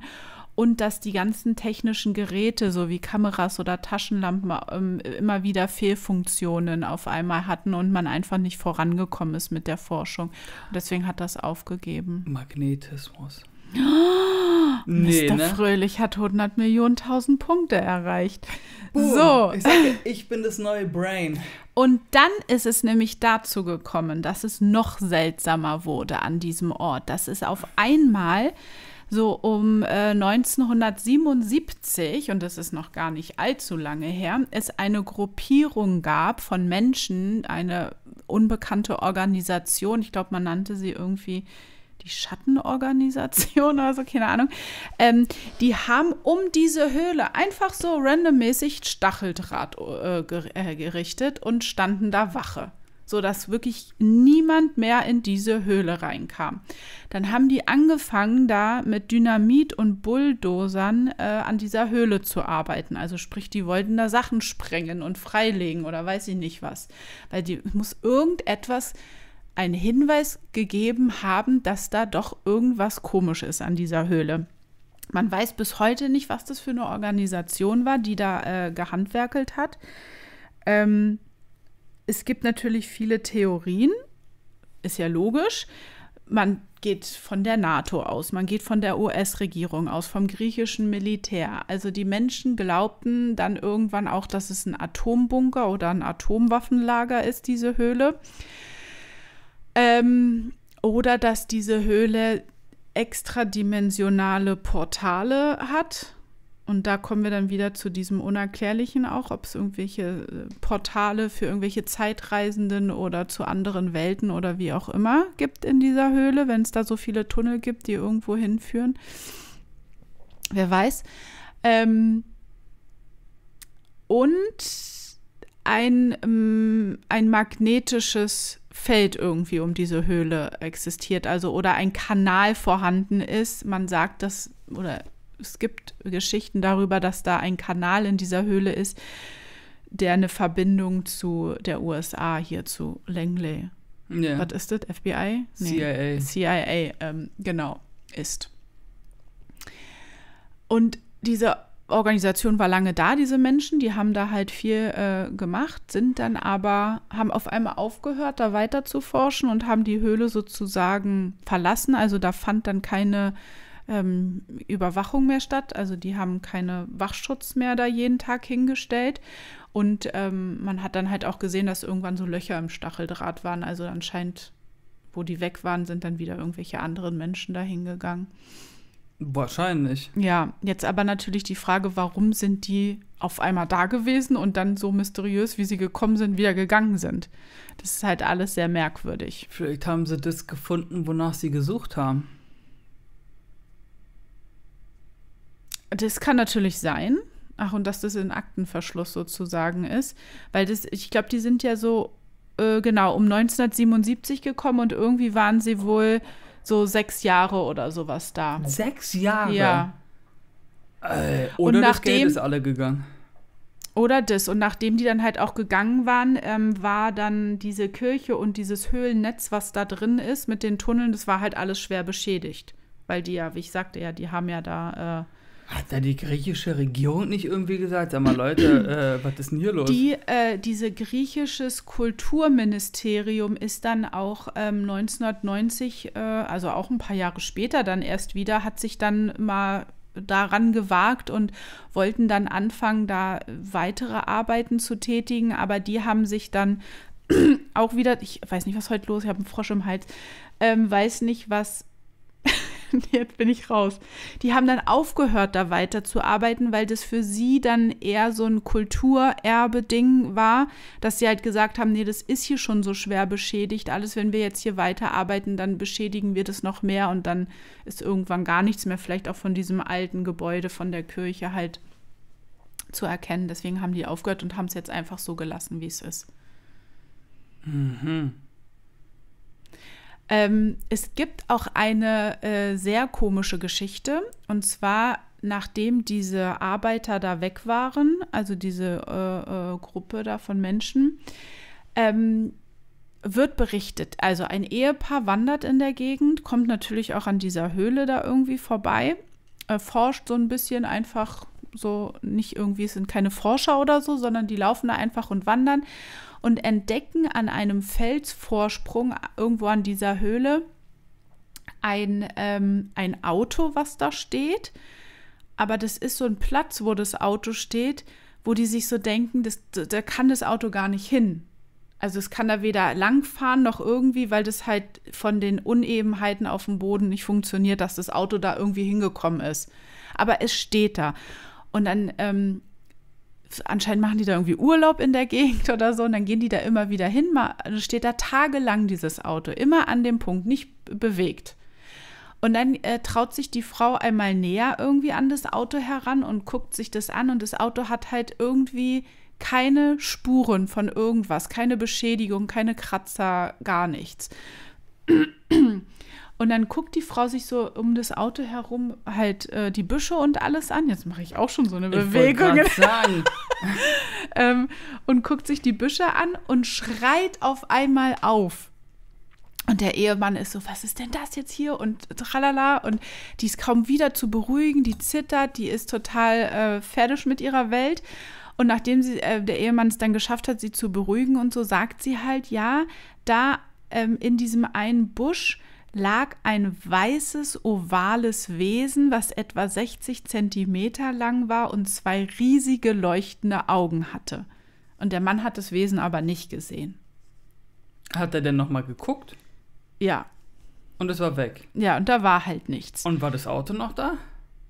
Speaker 1: und dass die ganzen technischen Geräte, so wie Kameras oder Taschenlampen, ähm, immer wieder Fehlfunktionen auf einmal hatten und man einfach nicht vorangekommen ist mit der Forschung. Und deswegen hat das aufgegeben. Magnetismus. Oh, nee, Mr. Ne? Fröhlich hat 100 Millionen 1000 Punkte erreicht.
Speaker 2: Boom. So. Ich,
Speaker 1: sage, ich bin das neue Brain. Und dann ist es nämlich dazu gekommen, dass es noch seltsamer wurde an diesem Ort. Das ist auf einmal so um äh, 1977, und das ist noch gar nicht allzu lange her, es eine Gruppierung gab von Menschen, eine unbekannte Organisation, ich glaube, man nannte sie irgendwie die Schattenorganisation oder so, keine Ahnung, ähm, die haben um diese Höhle einfach so randommäßig Stacheldraht äh, äh gerichtet und standen da Wache, sodass wirklich niemand mehr in diese Höhle reinkam. Dann haben die angefangen, da mit Dynamit und Bulldozern äh, an dieser Höhle zu arbeiten. Also sprich, die wollten da Sachen sprengen und freilegen oder weiß ich nicht was. Weil die muss irgendetwas einen Hinweis gegeben haben, dass da doch irgendwas komisch ist an dieser Höhle. Man weiß bis heute nicht, was das für eine Organisation war, die da äh, gehandwerkelt hat. Ähm, es gibt natürlich viele Theorien, ist ja logisch. Man geht von der NATO aus, man geht von der US-Regierung aus, vom griechischen Militär. Also die Menschen glaubten dann irgendwann auch, dass es ein Atombunker oder ein Atomwaffenlager ist, diese Höhle. Ähm, oder dass diese Höhle extradimensionale Portale hat. Und da kommen wir dann wieder zu diesem Unerklärlichen auch, ob es irgendwelche äh, Portale für irgendwelche Zeitreisenden oder zu anderen Welten oder wie auch immer gibt in dieser Höhle, wenn es da so viele Tunnel gibt, die irgendwo hinführen. Wer weiß. Ähm und ein, ähm, ein magnetisches Feld irgendwie um diese Höhle existiert, also oder ein Kanal vorhanden ist. Man sagt dass oder es gibt Geschichten darüber, dass da ein Kanal in dieser Höhle ist, der eine Verbindung zu der USA hier zu Langley. Yeah. Was ist das? FBI? Nee. CIA. CIA, ähm, genau, ist. Und dieser Organisation war lange da, diese Menschen, die haben da halt viel äh, gemacht, sind dann aber, haben auf einmal aufgehört, da weiter zu forschen und haben die Höhle sozusagen verlassen. Also da fand dann keine ähm, Überwachung mehr statt. Also die haben keine Wachschutz mehr da jeden Tag hingestellt. Und ähm, man hat dann halt auch gesehen, dass irgendwann so Löcher im Stacheldraht waren. Also anscheinend, wo die weg waren, sind dann wieder irgendwelche anderen Menschen da hingegangen.
Speaker 2: Wahrscheinlich.
Speaker 1: Ja, jetzt aber natürlich die Frage, warum sind die auf einmal da gewesen und dann so mysteriös, wie sie gekommen sind, wieder gegangen sind. Das ist halt alles sehr merkwürdig. Vielleicht haben sie das gefunden, wonach sie gesucht haben. Das kann natürlich sein. Ach, und dass das in Aktenverschluss sozusagen ist. Weil das, ich glaube, die sind ja so, äh, genau, um 1977 gekommen und irgendwie waren sie wohl so sechs Jahre oder sowas da. Sechs Jahre? Ja. Äh, oder nachdem, das Geld ist alle gegangen. Oder das. Und nachdem die dann halt auch gegangen waren, ähm, war dann diese Kirche und dieses Höhlennetz, was da drin ist, mit den Tunneln, das war halt alles schwer beschädigt. Weil die ja, wie ich sagte ja, die haben ja da äh,
Speaker 2: hat da die griechische Regierung nicht irgendwie gesagt, sag mal Leute, äh, was ist denn hier los? Die,
Speaker 1: äh, diese griechisches Kulturministerium ist dann auch ähm, 1990, äh, also auch ein paar Jahre später dann erst wieder, hat sich dann mal daran gewagt und wollten dann anfangen, da weitere Arbeiten zu tätigen, aber die haben sich dann auch wieder, ich weiß nicht, was heute los, ist, ich habe einen Frosch im Hals, ähm, weiß nicht, was jetzt bin ich raus. Die haben dann aufgehört, da weiterzuarbeiten, weil das für sie dann eher so ein Kulturerbeding war, dass sie halt gesagt haben, nee, das ist hier schon so schwer beschädigt. Alles, wenn wir jetzt hier weiterarbeiten, dann beschädigen wir das noch mehr und dann ist irgendwann gar nichts mehr, vielleicht auch von diesem alten Gebäude, von der Kirche halt zu erkennen. Deswegen haben die aufgehört und haben es jetzt einfach so gelassen, wie es ist.
Speaker 2: Mhm.
Speaker 1: Ähm, es gibt auch eine äh, sehr komische Geschichte. Und zwar, nachdem diese Arbeiter da weg waren, also diese äh, äh, Gruppe da von Menschen, ähm, wird berichtet. Also ein Ehepaar wandert in der Gegend, kommt natürlich auch an dieser Höhle da irgendwie vorbei, äh, forscht so ein bisschen einfach so, nicht irgendwie, es sind keine Forscher oder so, sondern die laufen da einfach und wandern und entdecken an einem Felsvorsprung irgendwo an dieser Höhle ein, ähm, ein Auto, was da steht. Aber das ist so ein Platz, wo das Auto steht, wo die sich so denken, das, da kann das Auto gar nicht hin. Also es kann da weder langfahren noch irgendwie, weil das halt von den Unebenheiten auf dem Boden nicht funktioniert, dass das Auto da irgendwie hingekommen ist. Aber es steht da. Und dann ähm, anscheinend machen die da irgendwie Urlaub in der Gegend oder so und dann gehen die da immer wieder hin, mal, also steht da tagelang dieses Auto, immer an dem Punkt, nicht bewegt. Und dann äh, traut sich die Frau einmal näher irgendwie an das Auto heran und guckt sich das an und das Auto hat halt irgendwie keine Spuren von irgendwas, keine Beschädigung, keine Kratzer, gar nichts. Und dann guckt die Frau sich so um das Auto herum halt äh, die Büsche und alles an. Jetzt mache ich auch schon so eine ich Bewegung. Sagen. ähm, und guckt sich die Büsche an und schreit auf einmal auf. Und der Ehemann ist so, was ist denn das jetzt hier? Und tralala. Und die ist kaum wieder zu beruhigen, die zittert, die ist total äh, fertig mit ihrer Welt. Und nachdem sie, äh, der Ehemann es dann geschafft hat, sie zu beruhigen und so, sagt sie halt, ja, da ähm, in diesem einen Busch, lag ein weißes, ovales Wesen, was etwa 60 Zentimeter lang war und zwei riesige leuchtende Augen hatte. Und der Mann hat das Wesen aber nicht gesehen.
Speaker 2: Hat er denn nochmal geguckt? Ja. Und es war
Speaker 1: weg. Ja, und da war halt nichts. Und war das Auto noch da?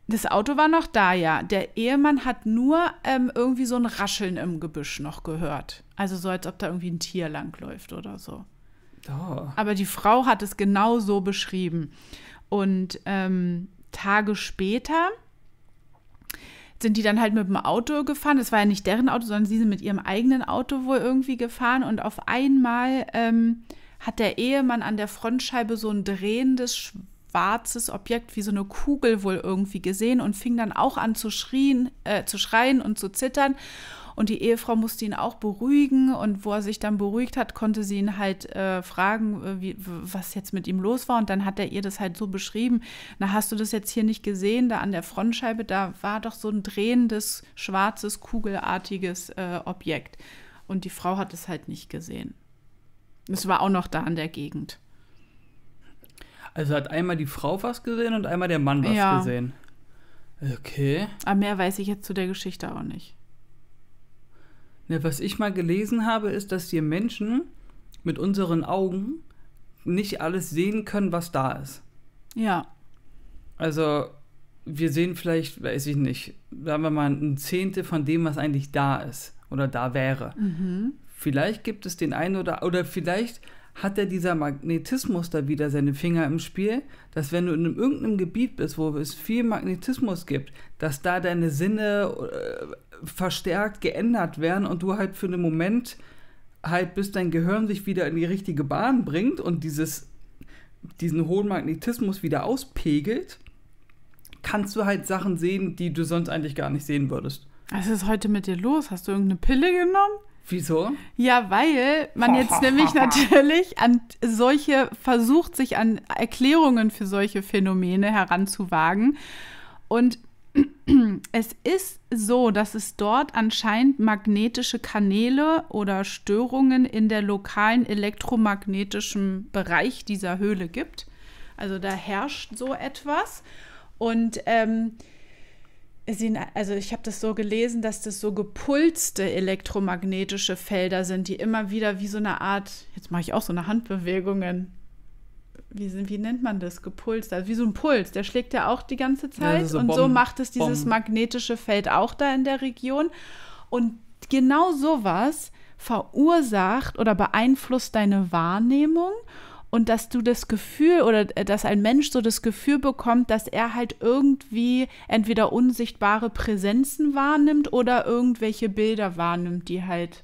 Speaker 1: Das Auto war noch da, ja. Der Ehemann hat nur ähm, irgendwie so ein Rascheln im Gebüsch noch gehört. Also so, als ob da irgendwie ein Tier langläuft oder so. Oh. Aber die Frau hat es genau so beschrieben. Und ähm, Tage später sind die dann halt mit dem Auto gefahren. Es war ja nicht deren Auto, sondern sie sind mit ihrem eigenen Auto wohl irgendwie gefahren. Und auf einmal ähm, hat der Ehemann an der Frontscheibe so ein drehendes schwarzes Objekt wie so eine Kugel wohl irgendwie gesehen und fing dann auch an zu, schrien, äh, zu schreien und zu zittern. Und die Ehefrau musste ihn auch beruhigen. Und wo er sich dann beruhigt hat, konnte sie ihn halt äh, fragen, äh, wie, was jetzt mit ihm los war. Und dann hat er ihr das halt so beschrieben. Na, hast du das jetzt hier nicht gesehen? Da an der Frontscheibe, da war doch so ein drehendes, schwarzes, kugelartiges äh, Objekt. Und die Frau hat es halt nicht gesehen. Es war auch noch da in der Gegend.
Speaker 2: Also hat einmal die Frau was gesehen und einmal der Mann was ja. gesehen. Okay.
Speaker 1: Aber mehr weiß ich jetzt zu der Geschichte auch nicht.
Speaker 2: Ja, ne, was ich mal gelesen habe, ist, dass wir Menschen mit unseren Augen nicht alles sehen können, was da ist. Ja. Also wir sehen vielleicht, weiß ich nicht, sagen wir mal ein Zehntel von dem, was eigentlich da ist oder da wäre. Mhm. Vielleicht gibt es den einen oder oder vielleicht hat ja dieser Magnetismus da wieder seine Finger im Spiel, dass wenn du in irgendeinem Gebiet bist, wo es viel Magnetismus gibt, dass da deine Sinne äh, verstärkt geändert werden und du halt für einen Moment halt, bis dein Gehirn sich wieder in die richtige Bahn bringt und dieses, diesen hohen Magnetismus wieder auspegelt, kannst du halt Sachen sehen, die du sonst eigentlich gar
Speaker 1: nicht sehen würdest. Was ist heute mit dir los? Hast du irgendeine Pille genommen? Wieso? Ja, weil man jetzt nämlich natürlich an solche versucht, sich an Erklärungen für solche Phänomene heranzuwagen. Und es ist so, dass es dort anscheinend magnetische Kanäle oder Störungen in der lokalen elektromagnetischen Bereich dieser Höhle gibt. Also da herrscht so etwas. Und ähm, sie, also ich habe das so gelesen, dass das so gepulste elektromagnetische Felder sind, die immer wieder wie so eine Art, jetzt mache ich auch so eine Handbewegungen, wie, wie nennt man das, gepulst, also wie so ein Puls, der schlägt ja auch die ganze Zeit ja, so und Bomben, so macht es dieses Bomben. magnetische Feld auch da in der Region. Und genau sowas verursacht oder beeinflusst deine Wahrnehmung und dass du das Gefühl oder äh, dass ein Mensch so das Gefühl bekommt, dass er halt irgendwie entweder unsichtbare Präsenzen wahrnimmt oder irgendwelche Bilder wahrnimmt, die halt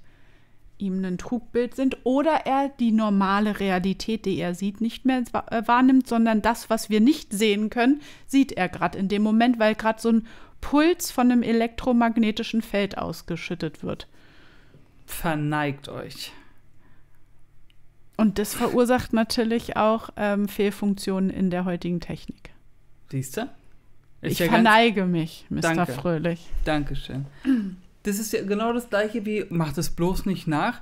Speaker 1: ihm ein Trugbild sind oder er die normale Realität, die er sieht, nicht mehr äh, wahrnimmt, sondern das, was wir nicht sehen können, sieht er gerade in dem Moment, weil gerade so ein Puls von einem elektromagnetischen Feld ausgeschüttet wird. Verneigt euch. Und das verursacht natürlich auch ähm, Fehlfunktionen in der heutigen Technik.
Speaker 2: Siehst du? Ich, ich verneige mich, Mr. Danke. Fröhlich. Dankeschön das ist ja genau das gleiche wie, mach das bloß nicht nach.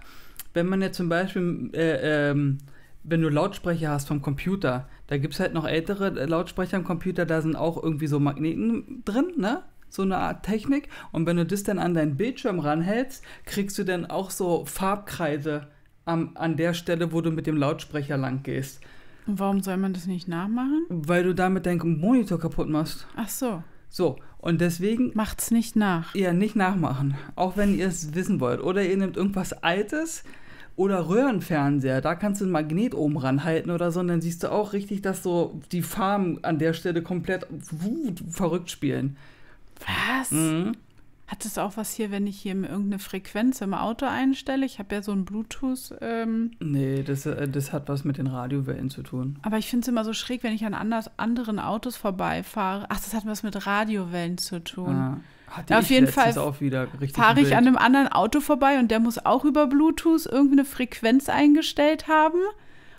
Speaker 2: Wenn man ja zum Beispiel, äh, ähm, wenn du Lautsprecher hast vom Computer, da gibt es halt noch ältere äh, Lautsprecher am Computer, da sind auch irgendwie so Magneten drin, ne? so eine Art Technik. Und wenn du das dann an deinen Bildschirm ranhältst, kriegst du dann auch so Farbkreise am, an der Stelle, wo du mit dem Lautsprecher lang gehst.
Speaker 1: Und warum soll man das nicht nachmachen?
Speaker 2: Weil du damit deinen Monitor kaputt machst. Ach so. So, und deswegen. Macht's nicht nach. Ja, nicht nachmachen. Auch wenn ihr es wissen wollt. Oder ihr nehmt irgendwas Altes oder Röhrenfernseher. Da kannst du ein Magnet oben ranhalten oder so. Und dann siehst du auch richtig, dass so die Farben an der Stelle komplett wuh, verrückt spielen.
Speaker 1: Was? Mhm. Hat es auch was hier, wenn ich hier irgendeine Frequenz im Auto einstelle? Ich habe ja so ein Bluetooth. Ähm
Speaker 2: nee, das, äh, das hat was mit den Radiowellen zu tun.
Speaker 1: Aber ich finde es immer so schräg, wenn ich an anders, anderen Autos vorbeifahre. Ach, das hat was mit Radiowellen zu tun. Ah, hatte ja, auf jeden Fall
Speaker 2: fahre ich an einem
Speaker 1: anderen Auto vorbei und der muss auch über Bluetooth irgendeine Frequenz eingestellt haben.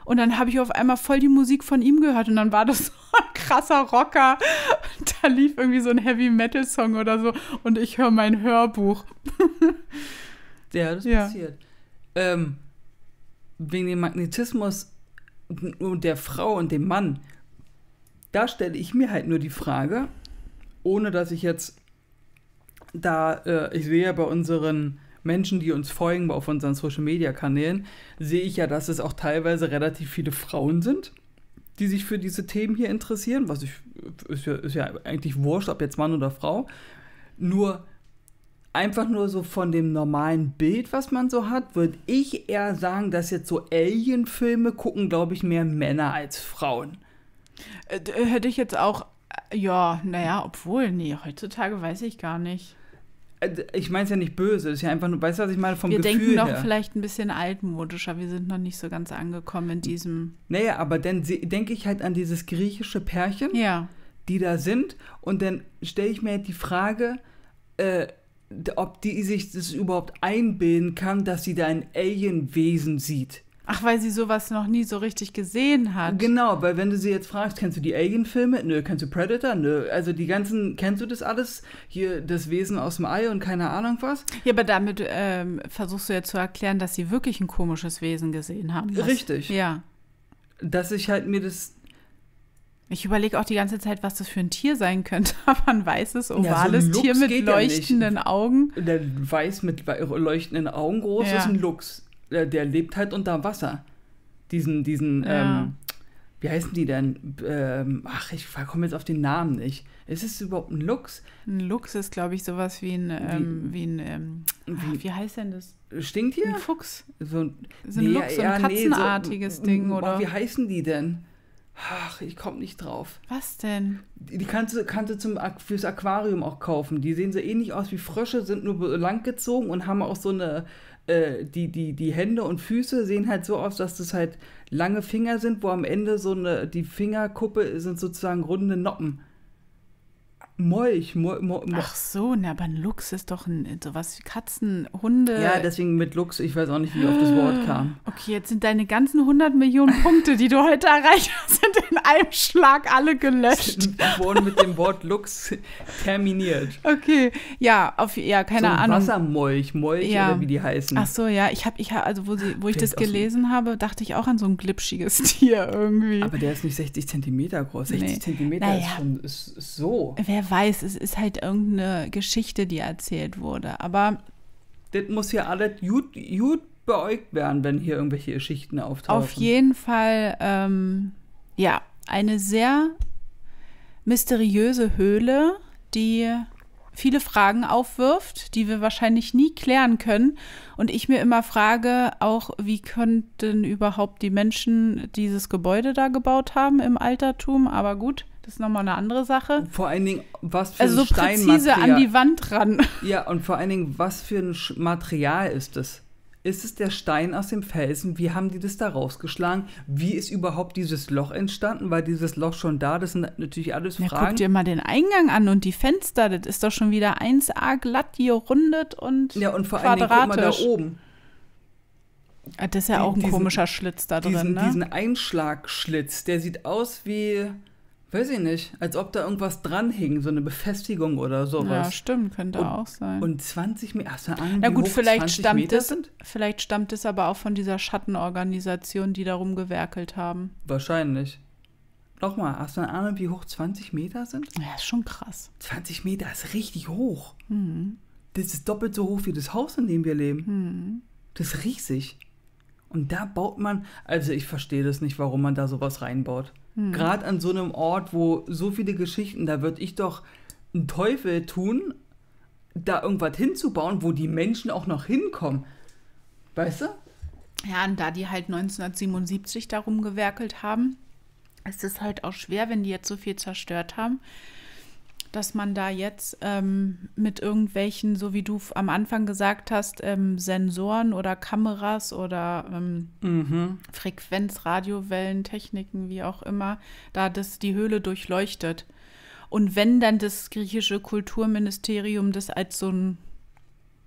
Speaker 1: Und dann habe ich auf einmal voll die Musik von ihm gehört und dann war das so ein krasser Rocker. Und da lief irgendwie so ein Heavy Metal Song oder so und ich höre mein Hörbuch.
Speaker 2: ja, das ja. passiert. Ähm, wegen dem Magnetismus der Frau und dem Mann, da stelle ich mir halt nur die Frage, ohne dass ich jetzt da, äh, ich sehe ja bei unseren Menschen, die uns folgen auf unseren Social-Media-Kanälen, sehe ich ja, dass es auch teilweise relativ viele Frauen sind, die sich für diese Themen hier interessieren, was ich, ist ja, ist ja eigentlich wurscht, ob jetzt Mann oder Frau. Nur einfach nur so von dem normalen Bild, was man so hat, würde ich eher sagen, dass jetzt so Alien-Filme gucken, glaube ich, mehr Männer als Frauen.
Speaker 1: Äh, hätte ich jetzt auch, äh, ja, naja, obwohl, nee, heutzutage weiß ich gar nicht. Äh, ich meine es ja nicht böse, das ist ja einfach nur, weißt du, was ich meine, vom wir Gefühl denken doch her. vielleicht ein bisschen altmodischer, wir sind noch nicht so ganz angekommen in diesem.
Speaker 2: Naja, aber dann denke ich halt an dieses griechische Pärchen, ja. die da sind und dann stelle ich mir halt die Frage, äh, ob die sich das überhaupt einbilden kann, dass sie da ein Alienwesen sieht. Ach, weil sie sowas noch nie so richtig gesehen hat. Genau, weil wenn du sie jetzt fragst, kennst du die Alien-Filme? Nö, kennst du Predator? Nö. Also die ganzen, kennst du das alles? Hier das Wesen
Speaker 1: aus dem Ei und keine Ahnung was? Ja, aber damit ähm, versuchst du ja zu erklären, dass sie wirklich ein komisches Wesen gesehen haben. Das, richtig. Ja. Dass ich halt mir das. Ich überlege auch die ganze Zeit, was das für ein Tier sein könnte. Aber ein weißes, ovales ja, so ein Tier mit leuchtenden
Speaker 2: ja Augen. Der weiß mit leuchtenden Augen groß ja. ist ein Luchs äh, der lebt halt unter Wasser. Diesen, diesen, ja. ähm, wie heißen die denn?
Speaker 1: Ähm, ach, ich komme jetzt auf den Namen nicht. Ist es überhaupt ein Luchs? Ein Luchs ist, glaube ich, sowas wie ein, ähm, wie, wie, ein ähm, wie, ach, wie, heißt denn das?
Speaker 2: Stinkt hier? Ein Fuchs.
Speaker 1: So ein, so ein nee, Luchs, so ein ja, katzenartiges nee, so, Ding, oh, oder? Boah, wie heißen die denn? Ach, ich komme
Speaker 2: nicht drauf. Was denn? Die, die kannst, du, kannst du zum, fürs Aquarium auch kaufen. Die sehen so ähnlich aus wie Frösche, sind nur langgezogen und haben auch so eine äh, die, die, die Hände und Füße sehen halt so aus, dass das halt lange Finger sind, wo am Ende so eine, die Fingerkuppe sind sozusagen runde Noppen. Molch. Mo, Mo, Mo. Ach so, na, aber
Speaker 1: ein Luchs ist doch ein, sowas wie Katzen, Hunde. Ja, deswegen mit Luchs, ich weiß auch nicht, wie ich auf das Wort ah, kam. Okay, jetzt sind deine ganzen 100 Millionen Punkte, die du heute erreicht hast, sind in einem Schlag alle gelöscht.
Speaker 2: Wurden mit dem Wort Luchs terminiert.
Speaker 1: Okay, ja, auf, ja, keine so ein Ahnung.
Speaker 2: Wassermolch, Molch ja. oder wie die heißen. Ach so,
Speaker 1: ja, ich habe, ich also wo, sie, wo ich das gelesen so habe, dachte ich auch an so ein glitschiges Tier irgendwie. Aber der ist nicht 60 Zentimeter groß. 60 nee. Zentimeter naja. ist schon ist so. Wer weiß, es ist halt irgendeine Geschichte, die erzählt wurde. Aber. Das
Speaker 2: muss ja alles gut, gut beäugt werden, wenn hier irgendwelche Geschichten auftauchen. Auf jeden
Speaker 1: Fall, ähm, ja, eine sehr mysteriöse Höhle, die viele Fragen aufwirft, die wir wahrscheinlich nie klären können. Und ich mir immer frage, auch wie könnten überhaupt die Menschen dieses Gebäude da gebaut haben im Altertum? Aber gut. Das ist nochmal eine andere Sache. Vor allen Dingen, was für also ein so Steinmaterial. Also so präzise an die Wand
Speaker 2: ran. Ja, und vor allen Dingen, was für ein Material ist das? Ist es der Stein aus dem Felsen? Wie haben die das da rausgeschlagen? Wie ist überhaupt dieses Loch entstanden? War dieses Loch schon da, das sind natürlich alles Fragen. guck dir
Speaker 1: mal den Eingang an und die Fenster, das ist doch schon wieder 1A glatt hier rundet und Ja, und vor allen Dingen, guck mal da oben. Ah, das ist ja auch ein diesen, komischer Schlitz
Speaker 2: da drin, diesen, ne? Diesen Einschlagschlitz, der sieht aus wie Weiß ich nicht, als ob da irgendwas dran hing, so eine Befestigung oder sowas. Ja, stimmt, könnte und, auch sein. Und
Speaker 1: 20 Meter, hast du eine Ahnung, Na gut, vielleicht stammt Meter es, sind? Vielleicht stammt es aber auch von dieser Schattenorganisation, die darum gewerkelt haben.
Speaker 2: Wahrscheinlich. Nochmal, hast du eine
Speaker 1: Ahnung, wie hoch 20
Speaker 2: Meter sind? Ja, ist schon krass.
Speaker 1: 20 Meter ist richtig hoch. Mhm.
Speaker 2: Das ist doppelt so hoch wie das Haus, in dem wir leben. Mhm. Das ist riesig. Und da baut man, also ich verstehe das nicht, warum man da sowas reinbaut. Hm. Gerade an so einem Ort, wo so viele Geschichten, da würde ich doch einen Teufel tun, da irgendwas hinzubauen, wo die Menschen auch noch hinkommen. Weißt du?
Speaker 1: Ja, und da die halt 1977 darum gewerkelt haben, ist es halt auch schwer, wenn die jetzt so viel zerstört haben, dass man da jetzt ähm, mit irgendwelchen, so wie du am Anfang gesagt hast, ähm, Sensoren oder Kameras oder ähm, mhm. Frequenz, Radiowellen, wie auch immer, da das die Höhle durchleuchtet. Und wenn dann das griechische Kulturministerium das als so ein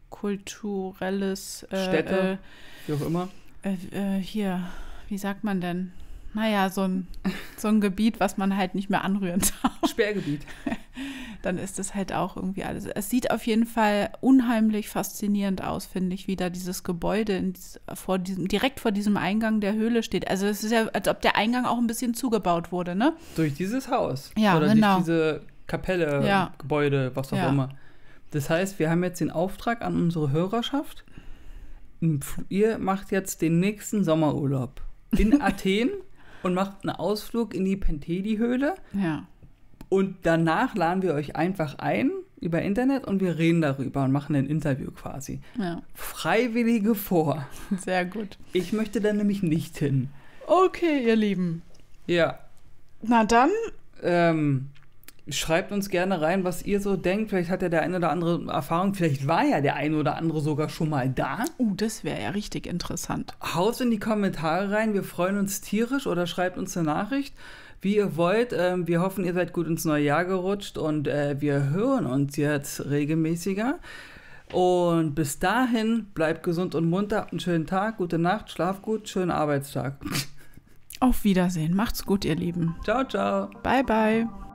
Speaker 1: kulturelles äh, Städte, äh, wie auch immer. Äh, äh hier, wie sagt man denn? Naja, so ein, so ein Gebiet, was man halt nicht mehr anrühren darf. Sperrgebiet. dann ist das halt auch irgendwie alles. Es sieht auf jeden Fall unheimlich faszinierend aus, finde ich, wie da dieses Gebäude dieses, vor diesem, direkt vor diesem Eingang der Höhle steht. Also es ist ja, als ob der Eingang auch ein bisschen zugebaut wurde, ne?
Speaker 2: Durch dieses Haus. Ja, Oder genau. durch diese Kapelle, ja. Gebäude, was auch ja. immer. Das heißt, wir haben jetzt den Auftrag an unsere Hörerschaft. Ihr macht jetzt den nächsten Sommerurlaub in Athen und macht einen Ausflug in die Penteli-Höhle. Ja. Und danach laden wir euch einfach ein über Internet und wir reden darüber und machen ein Interview quasi. Ja. Freiwillige vor. Sehr gut. Ich möchte da nämlich nicht hin. Okay, ihr Lieben. Ja. Na dann. Ähm, schreibt uns gerne rein, was ihr so denkt. Vielleicht hat ja der eine oder andere Erfahrung. Vielleicht war ja der eine oder andere sogar schon mal da. Uh, das wäre ja richtig interessant. Haut in die Kommentare rein. Wir freuen uns tierisch oder schreibt uns eine Nachricht wie ihr wollt. Ähm, wir hoffen, ihr seid gut ins neue Jahr gerutscht und äh, wir hören uns jetzt regelmäßiger. Und bis dahin, bleibt gesund und munter, habt einen schönen Tag, gute Nacht, schlaf gut, schönen Arbeitstag. Auf Wiedersehen, macht's gut, ihr Lieben. Ciao, ciao. Bye, bye.